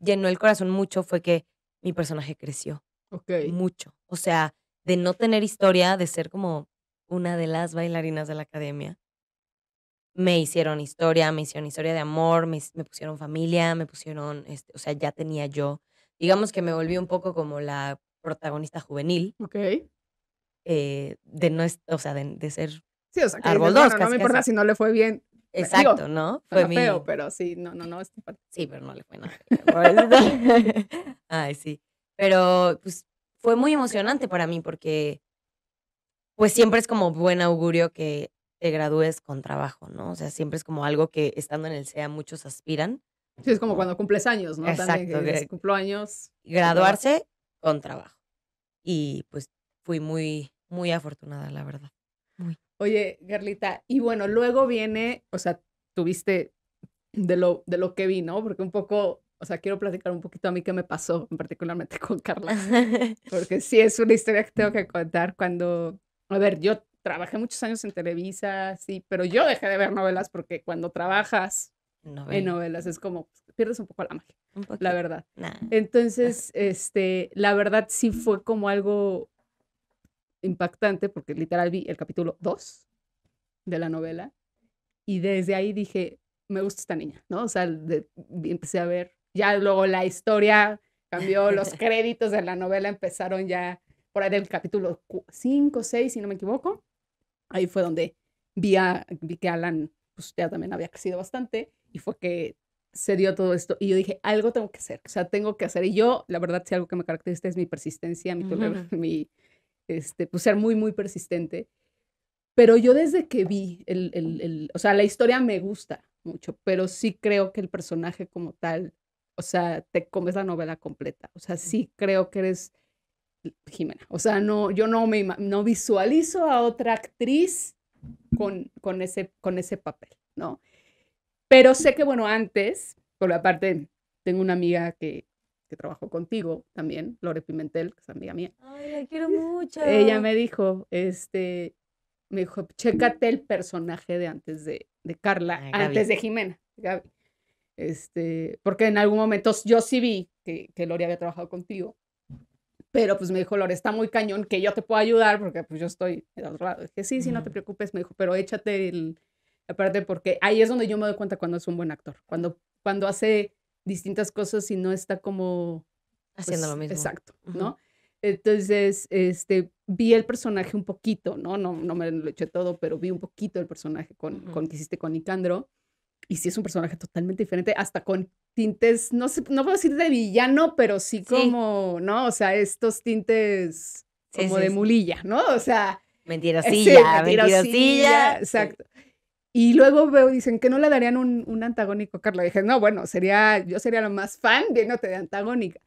llenó el corazón mucho fue que mi personaje creció. Ok. Mucho. O sea, de no tener historia, de ser como una de las bailarinas de la academia, me hicieron historia, me hicieron historia de amor, me, pusieron familia, me pusieron, este, o sea, ya tenía yo. Digamos que me volví un poco como la protagonista juvenil. Ok. Eh, de no, o sea, de, ser Sí, o sea, no me importa si no le fue bien, pues Exacto, ¿no? Fue feo, pero sí, no, no, no. Sí, pero no le fue nada. (laughs) Ay, sí. Pero pues fue muy emocionante para mí porque pues siempre es como buen augurio que te gradúes con trabajo, ¿no? O sea, siempre es como algo que estando en el SEA muchos aspiran. Sí, es como cuando cumples años, ¿no? Exacto. que cumplo años. Pues, graduarse con trabajo. Y pues fui muy, muy afortunada, la verdad. Muy. Oye, Carlita, y bueno, luego viene, o sea, tuviste de lo, de lo que vi, ¿no? Porque un poco, o sea, quiero platicar un poquito a mí qué me pasó, particularmente (laughs) con Carla, (laughs) porque sí es una historia que tengo que contar cuando, a ver, yo trabajé muchos años en Televisa, sí, pero yo dejé de ver novelas porque cuando trabajas en novelas es como pues, pierdes un poco la magia, la verdad. Entonces, este, la verdad sí fue como algo impactante porque literal vi el capítulo 2 de la novela y desde ahí dije, me gusta esta niña, ¿no? O sea, empecé a ver, ya luego la historia cambió, los (laughs) créditos de la novela empezaron ya por ahí del capítulo 5, 6, si no me equivoco. Ahí fue donde vi, vi que Alan pues, ya también había crecido bastante y fue que se dio todo esto y yo dije, algo tengo que hacer, o sea, tengo que hacer. Y yo, la verdad, si algo que me caracteriza es mi persistencia, mi este, pues ser muy, muy persistente. Pero yo desde que vi, el, o sea, la historia me gusta mucho, pero sí creo que el personaje como tal, o sea, te comes la novela completa. O sea, sí creo que eres Jimena. O sea, no, yo no, me, no visualizo a otra actriz con, con, ese, con ese papel, ¿no? Pero sé que, bueno, antes, por la parte, tengo una amiga que, que trabajó contigo también, Lore Pimentel, que es amiga mía. Ay, la quiero (laughs) mucho. Ella me dijo, este, me dijo, chécate el personaje de antes de, Carla, ah, antes de Jimena, Gaby. Este, porque en algún momento yo sí vi que, que Lore había trabajado contigo, pero pues me dijo, Lore, está muy cañón, que yo te puedo ayudar, porque pues yo estoy de otro lado. Dije, sí, sí, no te preocupes, me dijo, pero échate el, aparte, porque ahí es donde yo me doy cuenta cuando es un buen actor, cuando, cuando hace distintas cosas y no está como... Haciendo lo pues, mismo. Exacto, ¿no? Entonces, este, vi el personaje un poquito, ¿no? No, no me lo eché todo, pero vi un poquito el personaje con, con que hiciste con Nicandro. Y sí es un personaje totalmente diferente, hasta con tintes, no sé, no puedo decir de villano, pero sí como, ¿no? O sea, estos tintes como de mulilla, ¿no? O sea... mentirosilla. (laughs) mentirosilla exacto. Y luego veo, dicen que no le darían un, un antagónico, Carla. Dije, no, bueno, sería, yo sería lo más fan viéndote de antagónica.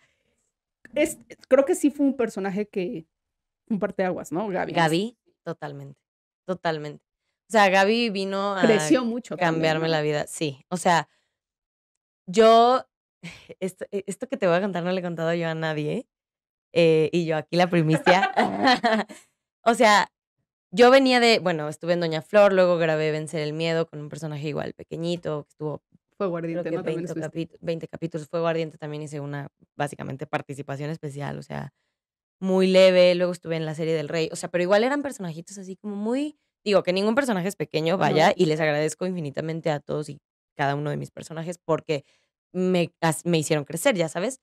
Es, creo que sí fue un personaje que, un aguas, ¿no? Gaby. Gaby, totalmente, totalmente. O sea, Gaby vino a Creció mucho cambiarme la vida, sí. O sea, yo, (laughs) e, esto, que te voy a contar no le he contado yo a nadie, eh, y yo aquí la primicia. (laughs) o sea, yo venía de, bueno, estuve en Doña Flor, luego grabé Vencer el Miedo con un personaje igual pequeñito, que estuvo... Fue guardiente, 20, capítulos, fue guardiente, también hice una, básicamente, participación especial, o sea, muy leve, luego estuve en la serie del rey, o sea, pero igual eran personajitos así como muy, digo, que ningún personaje es pequeño, vaya, y les agradezco infinitamente a todos y cada uno de mis personajes porque me, me hicieron crecer, ya sabes.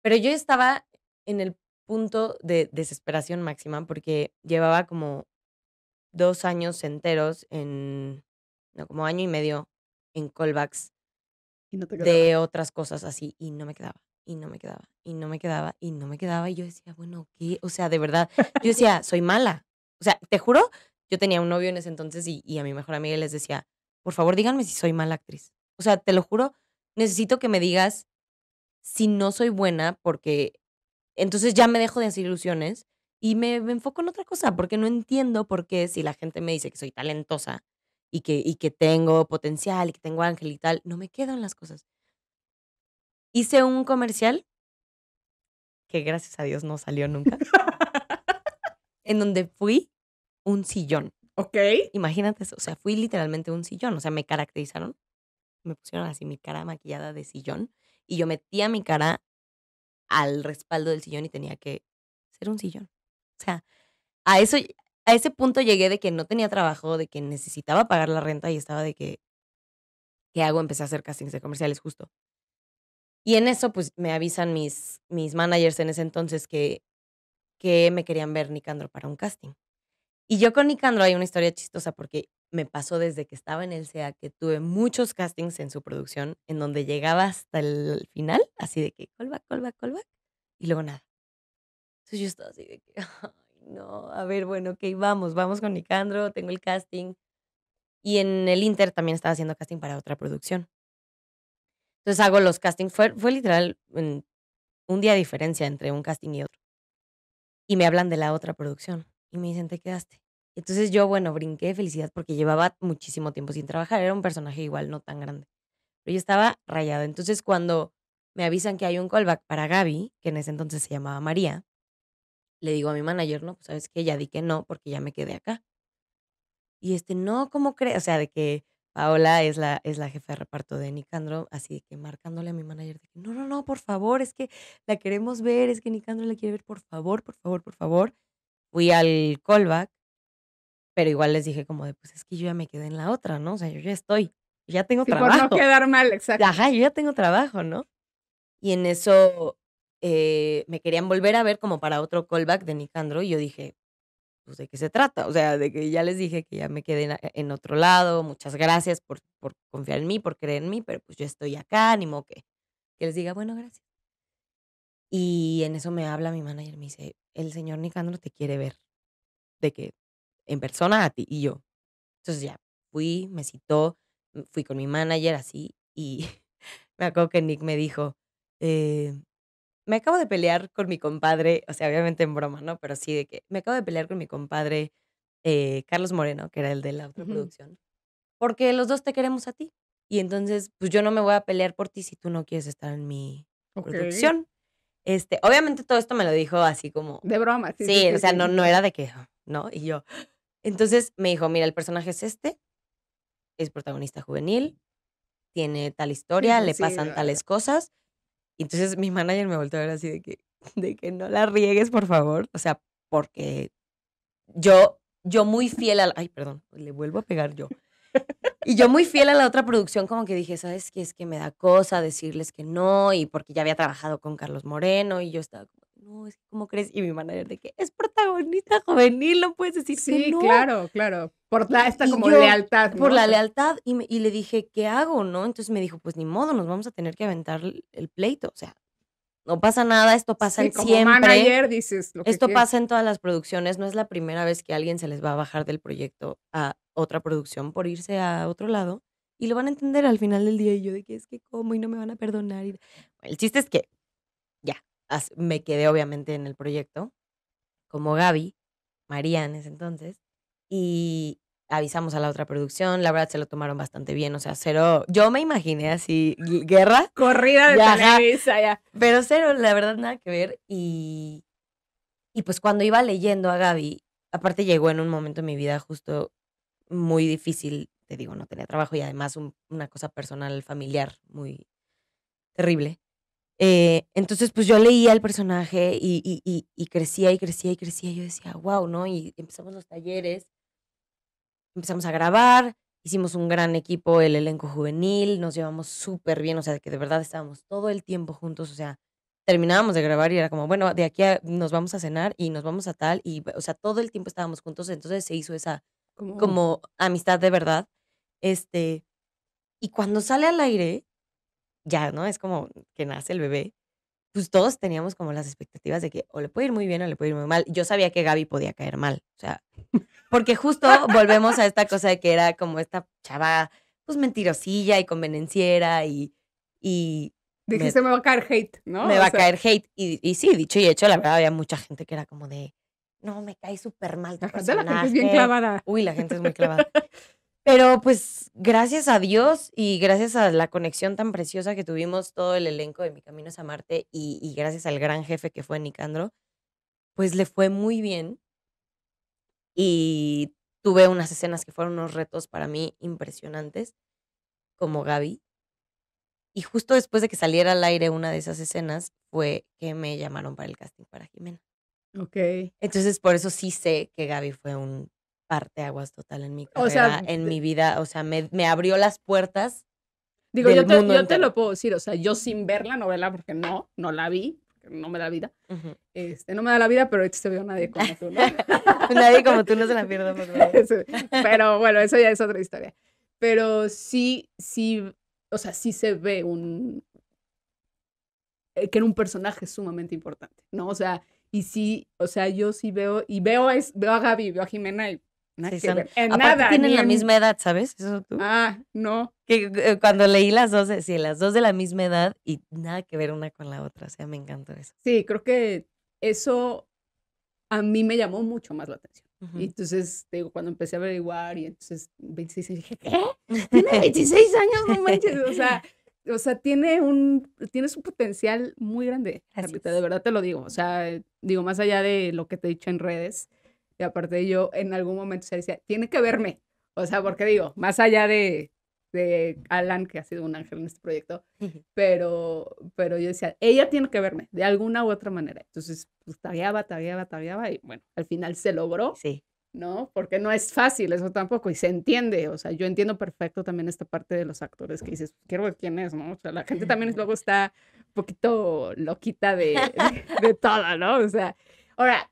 Pero yo estaba en el punto de desesperación máxima porque llevaba como dos años enteros en, no, como año y medio en callbacks de otras cosas así y no me quedaba y no me quedaba y no me quedaba y no me quedaba y yo decía, bueno, ¿qué? O sea, de verdad, yo decía, soy mala. O sea, te juro, yo tenía un novio en ese entonces y, y a mi mejor amiga les decía, por favor díganme si soy mala actriz. O sea, te lo juro, necesito que me digas si no soy buena porque entonces ya me dejo de hacer ilusiones y me, enfoco en otra cosa, porque no entiendo por qué si la gente me dice que soy talentosa y que, y que tengo potencial y que tengo ángel y tal, no me quedo en las cosas. Hice un comercial que gracias a Dios no salió nunca, en donde fui un sillón. Ok. Imagínate eso, o sea, fui literalmente un sillón, o sea, me caracterizaron, me pusieron así mi cara maquillada de sillón y yo metía mi cara al respaldo del sillón y tenía que ser un sillón sea, a eso, a ese punto llegué de que no tenía trabajo, de que necesitaba pagar la renta y estaba de que, ¿qué hago? Empecé a hacer castings de comerciales justo. Y en eso, pues, me avisan mis, mis managers en ese entonces que, que me querían ver Nicandro para un casting. Y yo con Nicandro hay una historia chistosa porque me pasó desde que estaba en el Sea que tuve muchos castings en su producción en donde llegaba hasta el final, así de que callback, callback, callback, y luego nada. Entonces yo estaba así de que, (laughs) ay, no, a ver, bueno, ok, vamos, vamos con Nicandro, tengo el casting. Y en el Inter también estaba haciendo casting para otra producción. Entonces hago los castings, fue, literal un día de diferencia entre un casting y otro. Y me hablan de la otra producción y me dicen, te quedaste. Entonces yo, bueno, brinqué de felicidad porque llevaba muchísimo tiempo sin trabajar, era un personaje igual, no tan grande. Pero yo estaba rayado. Entonces cuando me avisan que hay un callback para Gaby, que en ese entonces se llamaba María, le digo a mi manager, no, pues sabes que ya di que no porque ya me quedé acá. Y este, no, ¿cómo crees? O sea, de que Paola es la, es la jefa de reparto de Nicandro, así que marcándole a mi manager, de que no, no, no, por favor, es que la queremos ver, es que Nicandro la quiere ver, por favor, por favor, por favor. Fui al callback, pero igual les dije como de, pues es que yo ya me quedé en la otra, ¿no? O sea, yo ya estoy, ya tengo trabajo. trabajo. Por no quedar mal, (laughs) exacto. Ajá, yo ya tengo trabajo, ¿no? Y en eso eh, me querían volver a ver como para otro callback de Nicandro y yo dije, pues de qué se trata, o sea, de que ya les dije que ya me quedé en, eh, otro lado, muchas gracias por, confiar en mí, por creer en mí, pero pues yo estoy acá, ánimo que, que les diga, bueno, gracias. Y en eso me habla mi manager, me dice, el señor Nicandro te quiere ver, de que en persona a ti y yo. Entonces ya fui, me citó, fui con mi manager así y (laughs) me acuerdo que Nick me dijo, eh, me acabo de pelear con mi compadre, o sea, obviamente en broma, ¿no? Pero sí de que me acabo de pelear con mi compadre eh, Carlos Moreno, que era el de la autoproducción, porque los dos te queremos a ti. Y entonces, pues yo no me voy a pelear por ti si tú no quieres estar en mi producción. Este, obviamente todo esto me lo dijo así como... De broma, sí. Sí, o sea, No, no era de que, ah", ¿no? Y yo... Entonces me dijo, mira, el personaje es este, es protagonista juvenil, tiene tal historia, le pasan ah. tales cosas entonces mi manager me volvió a ver así de que, (laughs) de que no la riegues, por favor. O sea, porque yo, yo muy fiel a ay, perdón, le vuelvo a pegar yo. Y yo muy fiel a la otra producción, como que dije, ¿sabes qué? Es que me da cosa decirles que no, y porque ya había trabajado con Carlos Moreno, y yo estaba como, no, es ¿cómo crees? Y mi manager de que es protagonista juvenil, no puedes decir sí, Sí, claro, claro. Por la, esta como lealtad. Por la lealtad. Y, le dije, ¿qué hago? ¿No? Entonces me dijo, pues ni modo, nos vamos a tener que aventar el pleito. O sea, no pasa nada, esto pasa siempre. como Manager, dices esto pasa en todas las producciones, no es la primera vez que alguien se les va a bajar del proyecto a otra producción por irse a otro lado y lo van a entender al final del día y yo de que es que como y no me van a perdonar. Y... el chiste es que me quedé obviamente en el proyecto, como Gaby, María en ese entonces, y avisamos a la otra producción, la verdad se lo tomaron bastante bien, o sea, cero, yo me imaginé así, guerra. Corrida de Pero cero, la verdad nada que ver, y, y pues cuando iba leyendo a Gaby, aparte llegó en un momento de mi vida justo muy difícil, te digo, no tenía trabajo y además una cosa personal, familiar, muy terrible. Eh, entonces, pues yo leía el personaje y, y, y, y, crecía y crecía y crecía. Yo decía, wow, ¿no? Y empezamos los talleres, empezamos a grabar, hicimos un gran equipo, el elenco juvenil, nos llevamos súper bien, o sea, que de verdad estábamos todo el tiempo juntos, o sea, terminábamos de grabar y era como, bueno, de aquí nos vamos a cenar y nos vamos a tal, y, o sea, todo el tiempo estábamos juntos, entonces se hizo esa como amistad de verdad. Este, y cuando sale al aire, ya, ¿no? Es como que nace el bebé. Pues todos teníamos como las expectativas de que o le puede ir muy bien o le puede ir muy mal. Yo sabía que Gaby podía caer mal, o sea, porque justo volvemos a esta cosa de que era como esta chava, pues mentirosilla y convenenciera y... y Dijiste, me, va a caer hate, ¿no? Me va a caer hate. Y, y sí, dicho y hecho, la verdad, había mucha gente que era como de, no, me cae súper mal. la, la gente es bien clavada. Uy, la gente es muy clavada. Pero pues gracias a Dios y gracias a la conexión tan preciosa que tuvimos todo el elenco de Mi es a Marte y, gracias al gran jefe que fue Nicandro, pues le fue muy bien y tuve unas escenas que fueron unos retos para mí impresionantes, como Gaby. Y justo después de que saliera al aire una de esas escenas fue que me llamaron para el casting para Jimena. Ok. Entonces por eso sí sé que Gaby fue un parte aguas total en mi en mi vida, o sea, me, abrió las puertas. Digo, yo, te, yo te, lo puedo decir, o sea, yo sin ver la novela, porque no, no la vi, no me da vida, este, no me da la vida, pero este veo nadie como tú, (laughs) nadie como tú no se la pierda, (laughs) pero bueno, eso ya es otra historia. Pero sí, sí, o sea, sí se ve un, eh, que era un personaje sumamente importante, ¿no? O sea, y sí, o sea, yo sí veo, y veo, veo a Gaby, veo a Jimena y Nada tienen la misma edad, ¿sabes? Eso tú. Ah, no. Que eh, cuando leí las dos, sí, las dos de la misma edad y nada que ver una con la otra. O sea, me encantó eso. Sí, creo que eso a mí me llamó mucho más la atención. Y entonces, digo, cuando empecé a averiguar y entonces 26 años, dije, ¿qué? (laughs) Tiene 26 años, no manches. O sea, o sea, tiene un, Tiene un potencial muy grande, de verdad te lo digo. O sea, digo, más allá de lo que te he dicho en redes, y aparte yo en algún momento se decía, tiene que verme. O sea, porque digo, más allá de, Alan, que ha sido un ángel en este proyecto, pero, pero yo decía, ella tiene que verme de alguna u otra manera. Entonces, pues tagueaba, tagueaba, tagueaba y bueno, al final se logró. Sí. ¿No? Porque no es fácil eso tampoco y se entiende. O sea, yo entiendo perfecto también esta parte de los actores que dices, quiero ver quién es, ¿no? O sea, la gente también luego (laughs) está un poquito loquita de, de, de ¿no? O sea, ahora,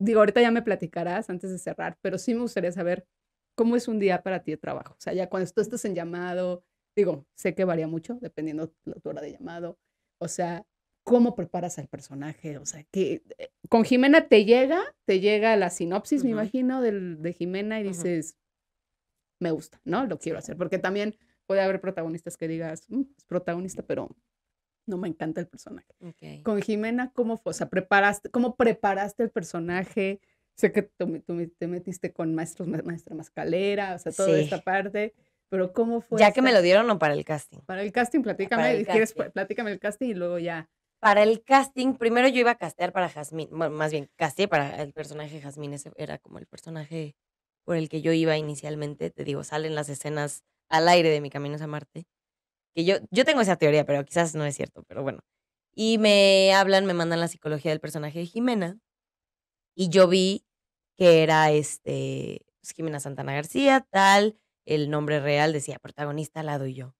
digo, ahorita ya me platicarás antes de cerrar, pero sí me gustaría saber cómo es un día para ti de trabajo. O sea, ya cuando tú estás en llamado, digo, sé que varía mucho dependiendo la tu hora de llamado. O sea, ¿cómo preparas al personaje? O sea, que eh, con Jimena te llega, te llega la sinopsis, me imagino, del, de Jimena y dices, me gusta, ¿no? Lo quiero hacer, porque también puede haber protagonistas que digas, mm, es protagonista, pero no me encanta el personaje. Con Jimena, ¿cómo fue? O preparaste, ¿cómo preparaste el personaje? Sé que tú, te metiste con maestros, maestra mascalera, o sea, toda esta parte, pero ¿cómo fue? Ya que me lo dieron o para el casting. Para el casting, ah, platícame, el ¿quieres? Casting. el casting y luego ya. Para el casting, primero yo iba a castear para Jasmine, más bien, casté para el personaje Jasmine, ese era como el personaje por el que yo iba inicialmente, te digo, salen las escenas al aire de Mi Camino a Marte. Que yo, yo tengo esa teoría, pero quizás no es cierto, pero bueno. Y me hablan, me mandan la psicología del personaje de Jimena. Y yo vi que era este, pues, Jimena Santana García, tal. El nombre real decía protagonista al lado y yo.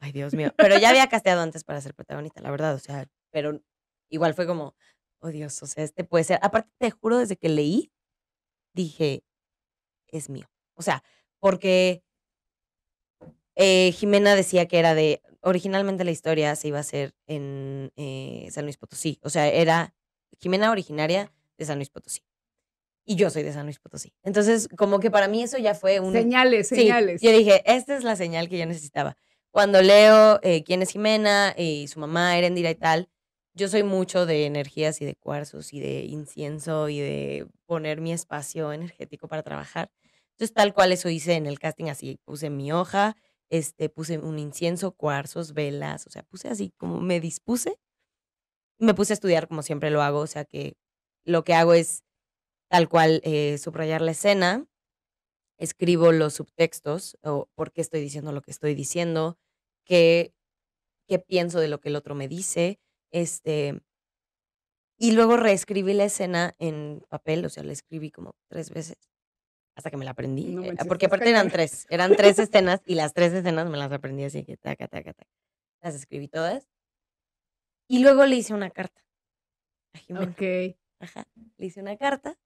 Ay, Dios mío. (laughs) Pero ya había casteado antes para ser protagonista, la verdad. O sea, pero igual fue como, oh Dios, o sea, este puede ser. Aparte, te juro, desde que leí, dije, es mío. O sea, porque eh, Jimena decía que era de, originalmente la historia se iba a hacer en eh, San Luis Potosí, o sea, era Jimena originaria de San Luis Potosí. Y yo soy de San Luis Potosí. Entonces, como que para mí eso ya fue un... Señales, señales. Yo dije, esta es la señal que yo necesitaba. Cuando leo eh, quién es Jimena y su mamá, Erendira y tal, yo soy mucho de energías y de cuarzos y de incienso y de poner mi espacio energético para trabajar. Entonces, tal cual eso hice en el casting, así puse mi hoja, este, puse un incienso, cuarzos, velas, o sea, puse así como me dispuse. Me puse a estudiar como siempre lo hago, o sea que lo que hago es tal cual eh, subrayar la escena, escribo los subtextos o por qué estoy diciendo lo que estoy diciendo, qué, qué pienso de lo que el otro me dice, este, y luego reescribí la escena en papel, o sea, la escribí como tres veces hasta que me la aprendí. Eh, porque aparte eran tres, eran tres escenas y las tres escenas me las aprendí así que taca, taca, taca. Las escribí todas. Y luego le hice una carta a Jimena. Ok. Ajá, le hice una carta.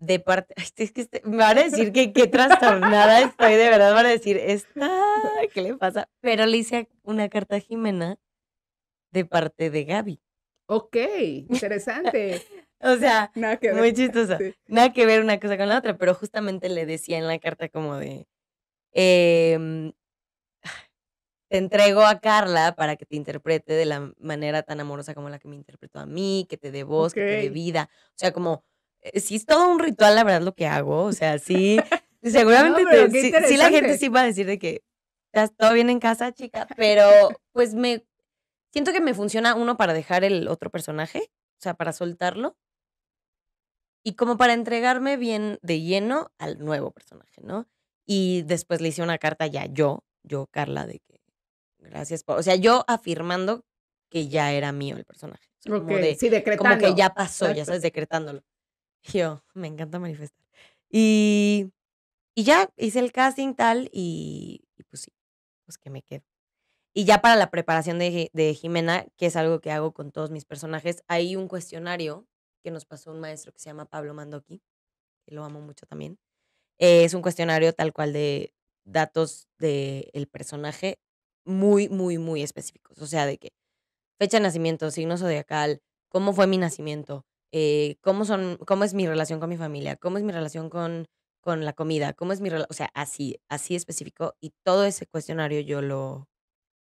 De parte, es que este, me van a decir que qué trastornada estoy, de verdad, van a decir, esta, ¿qué le pasa? Pero le hice una carta a Jimena de parte de Gaby. Ok, interesante. O sea, nada que ver. muy Nada que ver una cosa con la otra, pero justamente le decía en la carta como de, em, te entrego a Carla para que te interprete de la manera tan amorosa como la que me interpretó a mí, que te dé voz, que te dé vida. O sea, como, eh, si es todo un ritual, la verdad, lo que hago. O sea, sí, (laughs) seguramente la gente sí va a decir de que estás todo bien en casa, chica, pero pues me... Siento que me funciona uno para dejar el otro personaje, o sea, para soltarlo y como para entregarme bien de lleno al nuevo personaje, ¿no? Y después le hice una carta ya yo, yo Carla, de que gracias por, o sea, yo afirmando que ya era mío el personaje. como sí, Como que ya pasó, ya sabes, decretándolo. Yo, me encanta manifestar. Y, y ya hice el casting tal y, pues sí, pues que me quedo. Y ya para la preparación de, de Jimena, que es algo que hago con todos mis personajes, hay un cuestionario que nos pasó un maestro que se llama Pablo Mandoki, que lo amo mucho también. Eh, es un cuestionario tal cual de datos del de personaje muy, muy, muy específicos. O sea, de que fecha de nacimiento, signo zodiacal, cómo fue mi nacimiento, eh, cómo, son, cómo es mi relación con mi familia, cómo es mi relación con, con la comida, cómo es mi relación, o sea, así, así específico. Y todo ese cuestionario yo lo,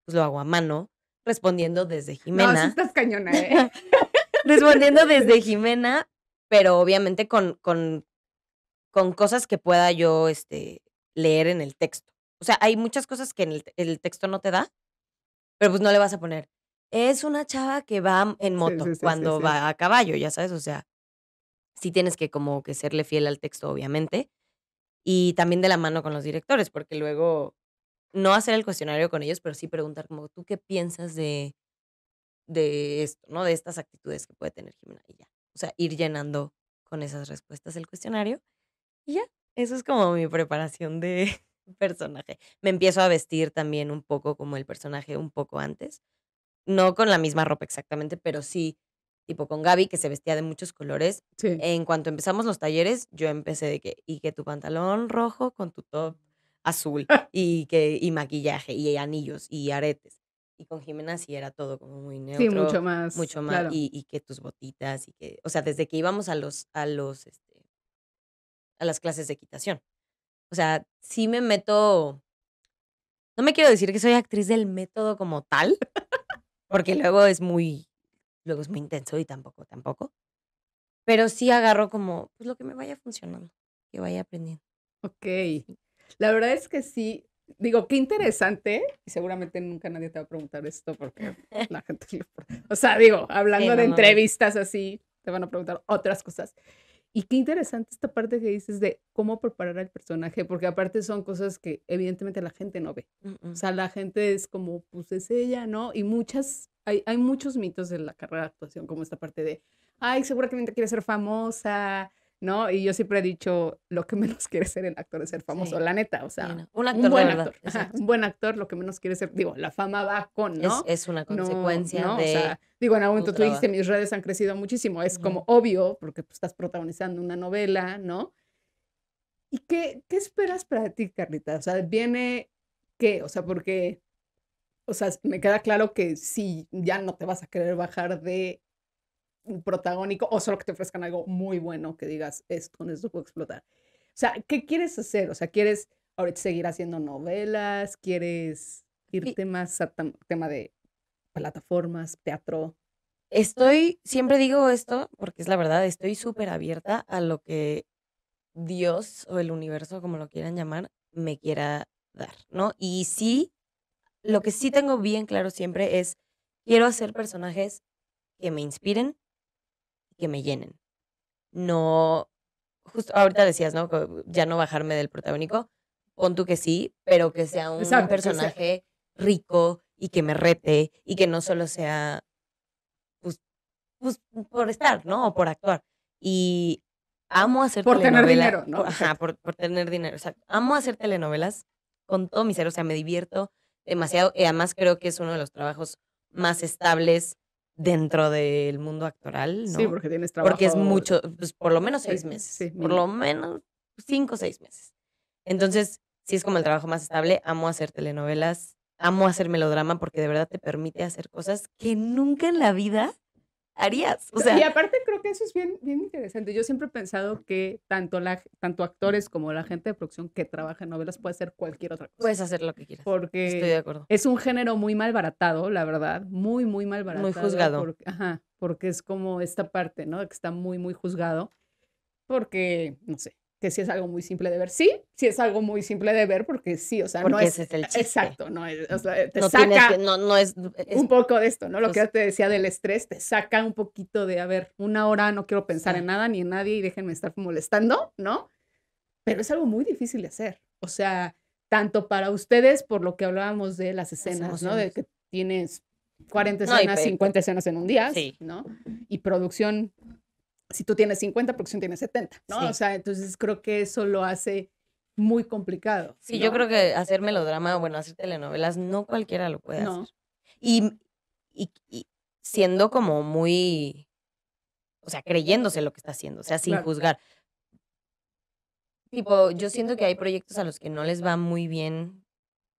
pues, lo hago a mano, respondiendo desde Jimena. No, si estás cañona, ¿eh? (laughs) respondiendo desde Jimena, pero obviamente con, con, con cosas que pueda yo este, leer en el texto. O sea, hay muchas cosas que en el, texto no te da, pero pues no le vas a poner. Es una chava que va en moto cuando va a caballo, ya sabes, o sea, sí tienes que como que serle fiel al texto, obviamente, y también de la mano con los directores, porque luego no hacer el cuestionario con ellos, pero sí preguntar como, ¿tú qué piensas de de esto, ¿no? De estas actitudes que puede tener Jimena y ya. O sea, ir llenando con esas respuestas el cuestionario y ya. Eso es como mi preparación de (laughs) personaje. Me empiezo a vestir también un poco como el personaje un poco antes. No con la misma ropa exactamente, pero sí tipo con Gaby, que se vestía de muchos colores. En cuanto empezamos los talleres, yo empecé de que, y que tu pantalón rojo con tu top azul, (laughs) y que, y maquillaje, y anillos, y aretes. Y con Jimena sí era todo como muy neutro. Sí, mucho más. Mucho más. Y, y, que tus botitas y que, o sea, desde que íbamos a los, a los, este, a las clases de equitación. O sea, sí me meto, no me quiero decir que soy actriz del método como tal, porque luego es muy, luego es muy intenso y tampoco, tampoco. Pero sí agarro como, pues lo que me vaya funcionando, que vaya aprendiendo. Ok. La verdad es que sí, digo, qué interesante, y seguramente nunca nadie te va a preguntar esto porque la gente... O sea, digo, hablando de entrevistas así, te van a preguntar otras cosas. Y qué interesante esta parte que dices de cómo preparar al personaje, porque aparte son cosas que evidentemente la gente no ve. O sea, la gente es como, pues es ella, ¿no? Y muchas, hay, hay muchos mitos en la carrera de actuación, como esta parte de, ay, seguramente quiere ser famosa, ¿no? Y yo siempre he dicho, lo que menos (laughs) quiere ser el actor es ser famoso, la neta, o sea, un, buen actor, un buen actor, lo que menos quiere ser, digo, la fama va con, ¿no? Es, una consecuencia no, de... sea, digo, en algún momento tú dijiste, mis redes han crecido muchísimo, es como obvio, porque pues, estás protagonizando una novela, ¿no? ¿Y qué, qué esperas para ti, Carlita? O sea, viene qué, o sea, porque, o sea, me queda claro que si ya no te vas a querer bajar de protagónico o solo que te ofrezcan algo muy bueno que digas, esto con esto puedo explotar. O sea, ¿qué quieres hacer? O sea, ¿quieres ahorita seguir haciendo novelas? ¿Quieres irte más a tema de plataformas, teatro? Estoy, siempre digo esto porque es la verdad, estoy súper abierta a lo que Dios o el universo, como lo quieran llamar, me quiera dar, ¿no? Y sí, lo que sí tengo bien claro siempre es, quiero hacer personajes que me inspiren, que me llenen. No, justo ahorita decías, ¿no? Ya no bajarme del protagónico. Pon tú que sí, pero que sea un personaje rico y que me rete y que no solo sea pues, pues, por estar, ¿no? O por actuar. Y amo hacer por tener dinero, ¿no? Ajá, por, por tener dinero. O sea, amo hacer telenovelas con todo mi ser, o sea, me divierto demasiado. Y además creo que es uno de los trabajos más estables dentro del mundo actoral, ¿no? Sí, porque tienes trabajo. Porque es mucho, pues, por lo menos seis meses. por lo menos cinco o seis meses. Entonces, sí es como el trabajo más estable. Amo hacer telenovelas, amo hacer melodrama porque de verdad te permite hacer cosas que nunca en la vida harías. y aparte creo que eso es bien, bien interesante. Yo siempre he pensado que tanto, la, tanto actores como la gente de producción que trabaja en novelas puede hacer cualquier otra cosa. Puedes hacer lo que quieras. Porque Estoy de acuerdo. es un género muy mal baratado, la verdad. Muy, muy mal baratado. Muy juzgado. ajá, porque es como esta parte, ¿no? Que está muy, muy juzgado. Porque, no sé, que si es algo muy simple de ver, sí, si es algo muy simple de ver, porque sí, o sea, no es, el exacto, no es, o sea, te saca no, no es, un poco de esto, ¿no? Lo que pues te decía del estrés, te saca un poquito de, a ver, una hora no quiero pensar en nada ni en nadie y déjenme estar molestando, ¿no? Pero es algo muy difícil de hacer, o sea, tanto para ustedes, por lo que hablábamos de las escenas, ¿no? De que tienes 40 escenas, 50 escenas en un día, ¿no? Y producción si tú tienes 50, porque tienes 70, ¿no? O sea, entonces creo que eso lo hace muy complicado. Sí, yo creo que hacer melodrama, bueno, hacer telenovelas, no cualquiera lo puede hacer. Y, siendo como muy, o sea, creyéndose lo que está haciendo, o sea, sin juzgar. Tipo, yo siento que hay proyectos a los que no les va muy bien,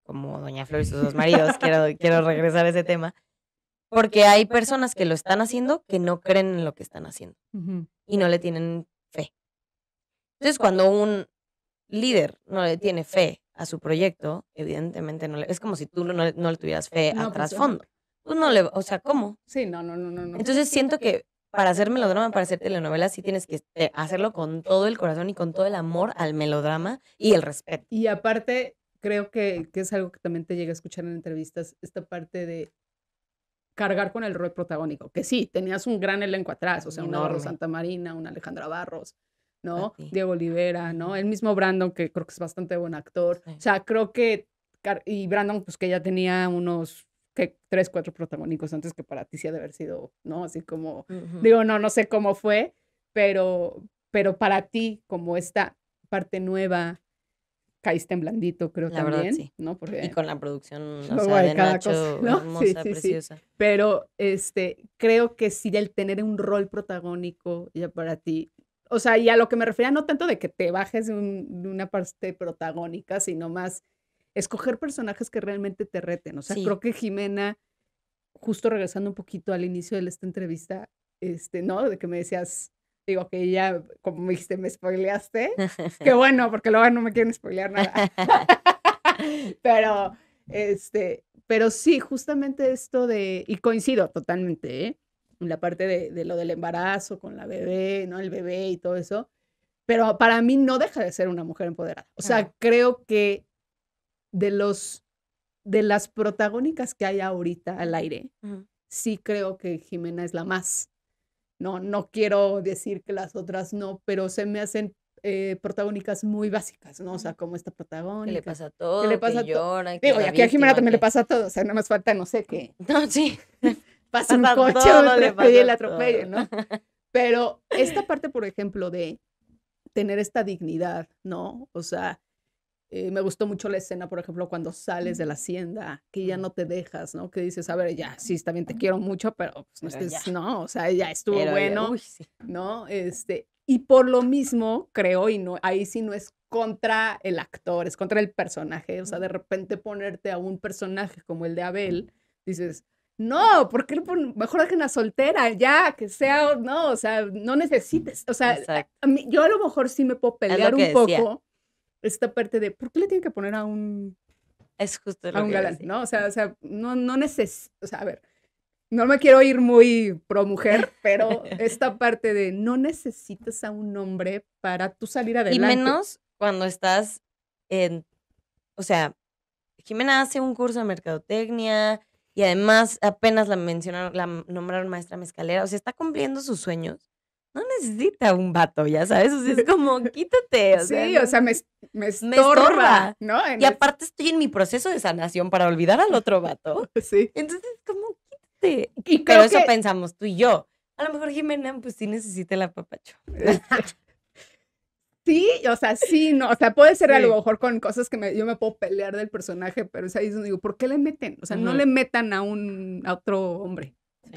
como Doña Flor y sus dos maridos, (laughs) quiero, quiero regresar a ese tema, porque hay personas que lo están haciendo que no creen en lo que están haciendo y no le tienen fe. Entonces, cuando un líder no le tiene fe a su proyecto, evidentemente no le, es como si tú no, le tuvieras fe a pues, trasfondo. tú no le, o sea, ¿cómo? Sí, no, no, no, no. Pues, Entonces siento que para hacer melodrama, para hacer telenovela, sí tienes que eh, hacerlo con todo el corazón y con todo el amor al melodrama y el respeto. Y aparte, creo que, que es algo que también te llega a escuchar en entrevistas, esta parte de cargar con el rol protagónico, que sí, tenías un gran elenco atrás, o sea, una Rosa Santa Marina, una Alejandra Barros, ¿no? Diego Olivera, ¿no? El mismo Brandon, que creo que es bastante buen actor. O sea, creo que, y Brandon, pues que ya tenía unos que tres, cuatro protagónicos antes que para ti sí ha de haber sido, ¿no? Así como, digo, no, no sé cómo fue, pero, pero para ti, como esta parte nueva, caíste en blandito, creo también, ¿no? y con la producción, hermosa, preciosa. Pero este, creo que sí el tener un rol protagónico ya para ti, o sea, y a lo que me refería no tanto de que te bajes de, una parte protagónica, sino más escoger personajes que realmente te reten. O sea, creo que Jimena, justo regresando un poquito al inicio de esta entrevista, este, ¿no? De que me decías, digo que ya, como me dijiste, me spoileaste. Qué (laughs) bueno, porque luego no me quieren spoilear nada. (laughs) pero, este, pero sí, justamente esto de, y coincido totalmente, ¿eh? la parte de, lo del embarazo con la bebé, ¿no? El bebé y todo eso. Pero para mí no deja de ser una mujer empoderada. O sea, creo que de los de las protagónicas que hay ahorita al aire, sí creo que Jimena es la más. No, no quiero decir que las otras no, pero se me hacen eh, protagónicas muy básicas, ¿no? O sea, como esta protagónica. Que le pasa todo, que le pasa que llora. Digo, y aquí a Jimena también le pasa todo, o sea, nada más falta, no sé qué. (laughs) No, sí. (laughs) pasa un coche, todo, le (laughs) pasa el atropello, ¿no? Pero esta parte, por ejemplo, de tener esta dignidad, ¿no? O sea, eh, me gustó mucho la escena, por ejemplo, cuando sales de la hacienda, que ya no te dejas, ¿no? Que dices, a ver, ya, sí, también te quiero mucho, pero pues, no estés, no, o sea, ya estuvo bueno, ¿no? Este, y por lo mismo, creo, y no, ahí sí no es contra el actor, es contra el personaje, o sea, de repente ponerte a un personaje como el de Abel, dices, no, porque mejor dejen una soltera, ya, que sea, no, o sea, no necesites, o sea, yo a lo mejor sí me puedo pelear un poco esta parte de por qué le tienen que poner a un. Es justo galán, ¿no? O sea, o sea no, no neces O sea, a ver, no me quiero ir muy pro mujer, (laughs) pero esta parte de no necesitas a un hombre para tú salir adelante. Y menos cuando estás en, o sea, Jimena hace un curso de mercadotecnia y además apenas la mencionaron, la nombraron maestra mezcalera, o sea, está cumpliendo sus sueños no necesita un vato, ya sabes, o es (laughs) como quítate. O sea, ¿no? o sea, me, estorba, y aparte estoy en mi proceso de sanación para olvidar al otro vato. (laughs) Sí. Entonces, como quítate. Pero eso pensamos tú y yo. A lo mejor Jimena, pues sí necesita la papacho. (laughs) Sí, o sea, sí, no, o sea, puede ser a lo mejor con cosas que yo me puedo pelear del personaje, pero es ahí donde digo, ¿por qué le meten? O sea, no le metan a un a otro hombre,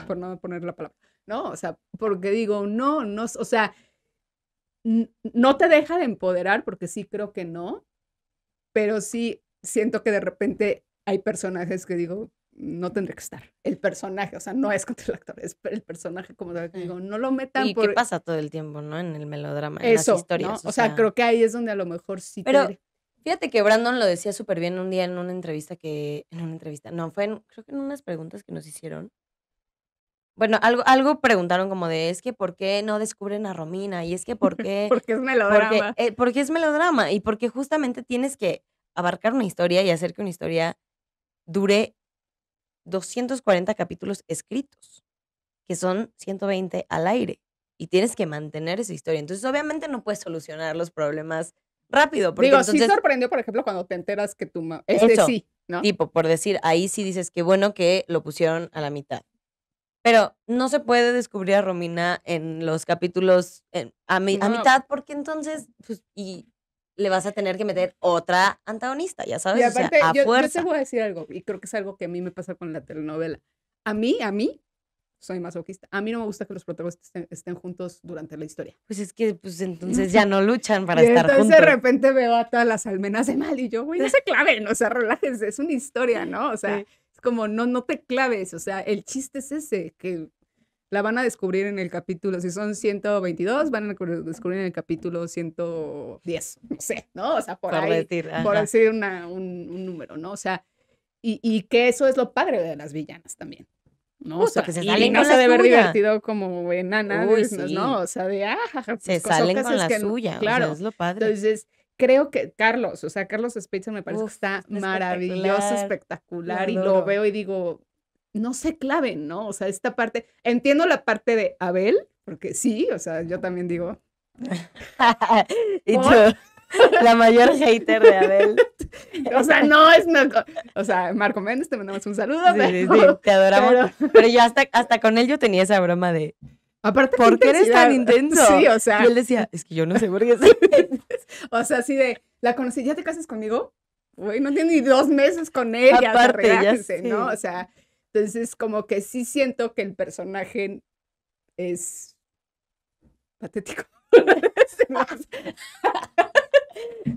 por no poner la palabra. ¿no? O sea, porque digo, no, no, o sea, no te deja de empoderar, porque sí creo que no, pero sí siento que de repente hay personajes que digo, no tendría que estar. El personaje, o sea, no es contra el actor, es el personaje como Digo, no lo metan. ¿Y qué pasa todo el tiempo, no? En el melodrama, en las historias. ¿no? O, sea, creo que ahí es donde a lo mejor sí. Pero fíjate que Brandon lo decía súper bien un día en una entrevista que. En una entrevista, no, fue en, creo que en unas preguntas que nos hicieron. Bueno, algo, algo preguntaron como de, es que ¿por qué no descubren a Romina? Y es que ¿por (laughs) qué? porque es melodrama. Eh, porque, es melodrama y porque justamente tienes que abarcar una historia y hacer que una historia dure 240 capítulos escritos, que son 120 al aire. Y tienes que mantener esa historia. Entonces, obviamente no puedes solucionar los problemas rápido. Digo, sí sorprendió, por ejemplo, cuando te enteras que tu mamá... Este sí, ¿no? Tipo, por decir, ahí sí dices que bueno que lo pusieron a la mitad. Pero no se puede descubrir a Romina en los capítulos a, mitad, porque entonces pues, y le vas a tener que meter otra antagonista, ya sabes. a yo, fuerza. yo te voy a decir algo, y creo que es algo que a mí me pasa con la telenovela. A mí, a mí, soy masoquista. A mí no me gusta que los protagonistas estén, juntos durante la historia. Pues es que pues entonces (laughs) ya no luchan para estar juntos. Entonces de repente veo a todas las almenas de mal y yo, güey, no se claven, o sea, relájense, es una historia, ¿no? O sea, como no, no te claves, o sea, el chiste es ese, que la van a descubrir en el capítulo, si son 122, van a descubrir en el capítulo 110, no sé, ¿no? O sea, por, ahí, decir, por decir una, un, un, número, ¿no? O sea, y, y, que eso es lo padre de las villanas también. No, o sea, que se salen y no se debe haber divertido como enana, ¿no? O sea, de ah, se pues, salen con la suya, claro. O sea, es lo padre. Entonces, creo que Carlos, o sea, Carlos Spitzer me parece que está maravilloso, espectacular, y lo veo y digo, no sé, clave, ¿no? O sea, esta parte, entiendo la parte de Abel, porque sí, o sea, yo también digo. (laughs) y la mayor hater de Abel. (laughs) o sea, no es Marco, o sea, Marco Méndez, te mandamos un saludo. te adoramos. Pero, yo hasta, hasta con él yo tenía esa broma de, Aparte, ¿por qué eres tan (laughs) intenso? Sí, o sea. Y él decía, es que yo no sé por qué (laughs) O sea, así de, la conocí, ¿ya te casas conmigo? Güey, no tiene ni dos meses con ella. Aparte, reírse, ¿no? O sea, entonces como que sí siento que el personaje es patético. (laughs)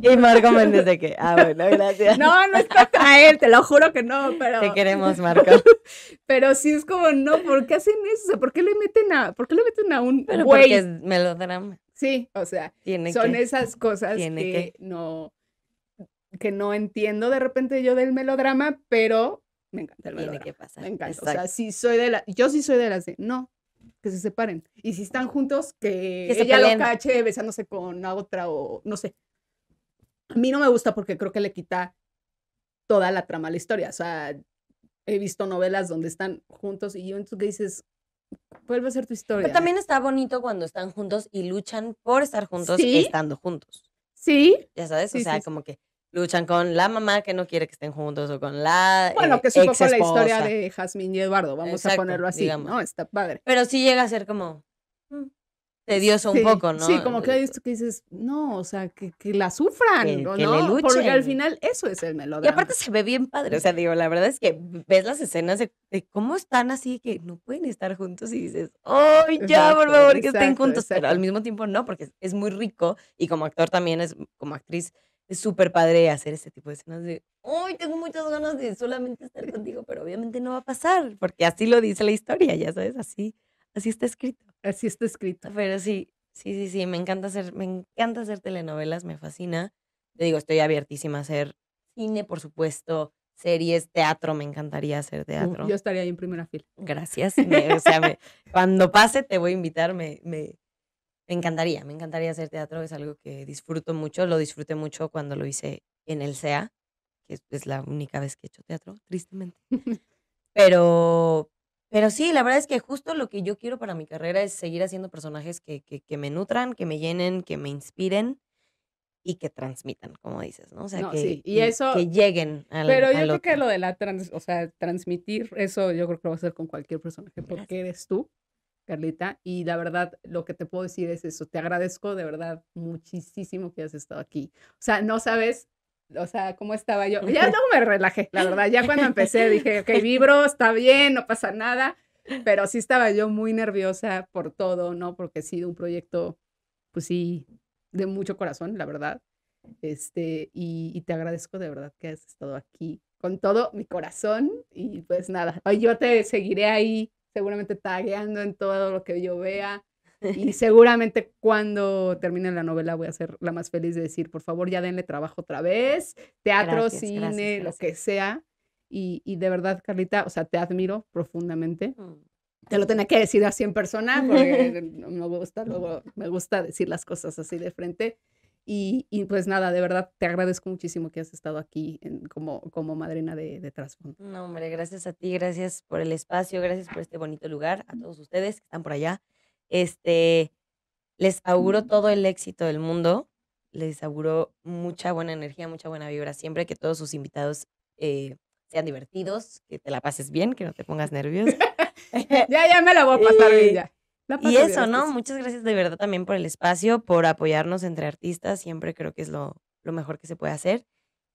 Y Marco Méndez de que, ah, bueno, gracias. No, no es (laughs) él, te lo juro que no, pero. Te queremos, Marco. (laughs) Pero sí es como, no, ¿por qué hacen eso? ¿Por qué le meten a, por qué le meten a un güey? Porque es melodrama. Sí, o sea, son esas cosas que, no que no entiendo de repente yo del melodrama, pero me encanta el melodrama. Me encanta. O sea, soy de la, yo sí soy de las de, no, que se separen. Y si están juntos, que, ella lo cache besándose con otra o no sé. A mí no me gusta porque creo que le quita toda la trama a la historia. O sea, he visto novelas donde están juntos y yo entonces que dices, vuelve a ser tu historia. Pero también está bonito cuando están juntos y luchan por estar juntos y estando juntos. Sí. Ya sabes, o sea, como que luchan con la mamá que no quiere que estén juntos o con la bueno eh, que es un la historia de Jasmine y Eduardo vamos a ponerlo así no está padre pero sí llega a ser como mm, tedioso un poco, ¿no? Sí, como que hay esto que dices, no, o sea, que, la sufran, que, ¿no? le luchen. Porque al final eso es el melodrama. Y aparte se ve bien padre, o sea, digo, la verdad es que ves las escenas de, cómo están así, que no pueden estar juntos y dices, ¡ay, ya, por favor, que estén juntos! Pero al mismo tiempo no, porque es muy rico y como actor también es, como actriz, es súper padre hacer este tipo de escenas de, ay, tengo muchas ganas de solamente estar contigo! Pero obviamente no va a pasar, porque así lo dice la historia, ya sabes, así Así está escrito. Así está escrito. Pero sí, sí, sí, sí, me encanta hacer, me encanta hacer telenovelas, me fascina. Te digo, estoy abiertísima a hacer cine, por supuesto, series, teatro, me encantaría hacer teatro. yo estaría ahí en primera fila. Gracias. o sea, (laughs) cuando pase te voy a invitar, me, me, encantaría, me encantaría hacer teatro, es algo que disfruto mucho, lo disfruté mucho cuando lo hice en el SEA, que es la única vez que he hecho teatro, tristemente. (laughs) Pero, pero sí, la verdad es que justo lo que yo quiero para mi carrera es seguir haciendo personajes que, que, me nutran, que me llenen, que me inspiren y que transmitan, como dices, ¿no? O sea, que, y eso, que lleguen Pero yo creo que lo de la o sea, transmitir, eso yo creo que lo va a hacer con cualquier personaje porque eres tú, Carlita. Y la verdad, lo que te puedo decir es eso. Te agradezco de verdad muchísimo que has estado aquí. O sea, no sabes o sea, cómo estaba yo. Ya no (laughs) me relajé, la verdad, ya cuando empecé dije, ok, vibro, está bien, no pasa nada, pero sí estaba yo muy nerviosa por todo, ¿no? Porque ha sido un proyecto, pues sí, de mucho corazón, la verdad. Este, y, y te agradezco de verdad que has estado aquí con todo mi corazón y pues nada, yo te seguiré ahí seguramente tagueando en todo lo que yo vea y seguramente cuando termine la novela voy a ser la más feliz de decir, por favor, ya denle trabajo otra vez, teatro, cine, lo que sea. Y, de verdad, Carlita, o sea, te admiro profundamente. Mm. Te lo tenía que decir así en persona, porque (laughs) no me gusta, luego me gusta decir las cosas así de frente. Y, pues nada, de verdad te agradezco muchísimo que has estado aquí como, como madrina de, de Trasfondo. No, hombre, gracias a ti, gracias por el espacio, gracias por este bonito lugar, a todos ustedes que están por allá, este, les auguro todo el éxito del mundo. Les auguro mucha buena energía, mucha buena vibra. Siempre que todos sus invitados eh, sean divertidos, que te la pases bien, que no te pongas nervios (laughs) ya, ya me la voy a pasar bien, Y eso, ¿no? Muchas gracias de verdad también por el espacio, por apoyarnos entre artistas. Siempre creo que es lo mejor que se puede hacer.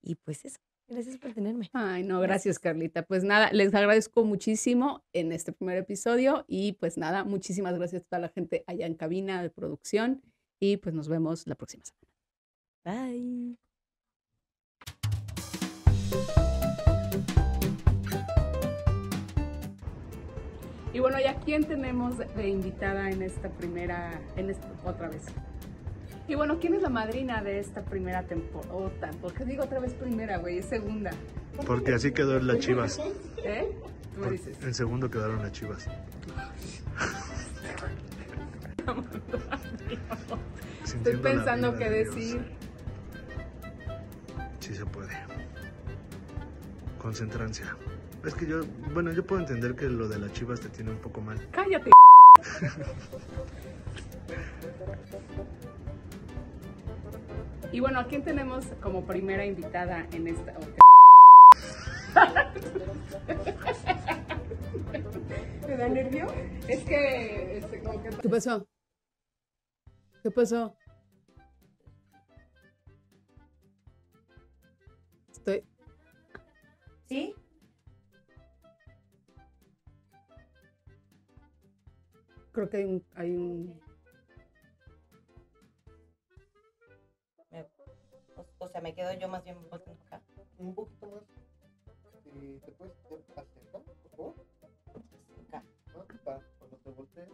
Y pues eso. Gracias por tenerme. Ay, no, gracias, Carlita. Pues nada, les agradezco muchísimo en este primer episodio y pues nada, muchísimas gracias a toda la gente allá en cabina de producción y pues nos vemos la próxima semana. Bye. Y bueno, ¿ya a quién tenemos de invitada en esta primera, en esta otra vez? Y bueno, ¿quién es la madrina de esta primera temporada? Porque digo otra vez primera, güey, es segunda. Porque así quedó en las chivas. ¿Eh? ¿Tú dices? En segundo quedaron las chivas. Estoy pensando qué decir. Sí se puede. Concentrancia. Es que yo, bueno, yo puedo entender que lo de las chivas te tiene un poco mal. Cállate. (laughs) Y bueno, ¿a quién tenemos como primera invitada en esta... ¿Te da nervio? Es este, que... ¿Qué pasó? ¿Qué pasó? Estoy... ¿Sí? Creo que hay un o sea, me quedo yo más bien volteando acá. Un poquito más. Si este, te puedes acercar, por favor. Acá. cuando te voltees.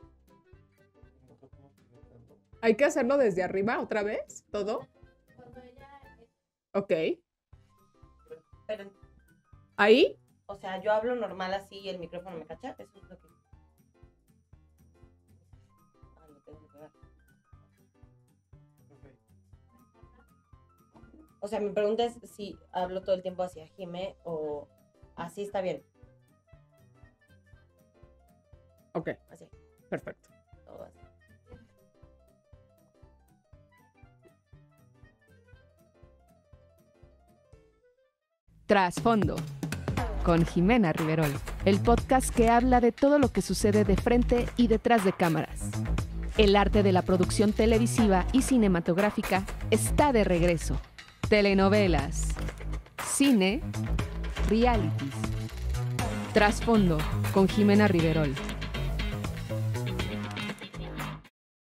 ¿Hay que hacerlo desde arriba otra vez? ¿Todo? Ok. Pero, ¿Ahí? O sea, yo hablo normal así y el micrófono me cacha. Eso es lo que O sea, me pregunta si hablo todo el tiempo hacia Jimé o así está bien. Ok. Así. Perfecto. Todo así. Trasfondo con Jimena Riverol, el podcast que habla de todo lo que sucede de frente y detrás de cámaras. El arte de la producción televisiva y cinematográfica está de regreso telenovelas, cine, realities. Trasfondo con Jimena Riverol.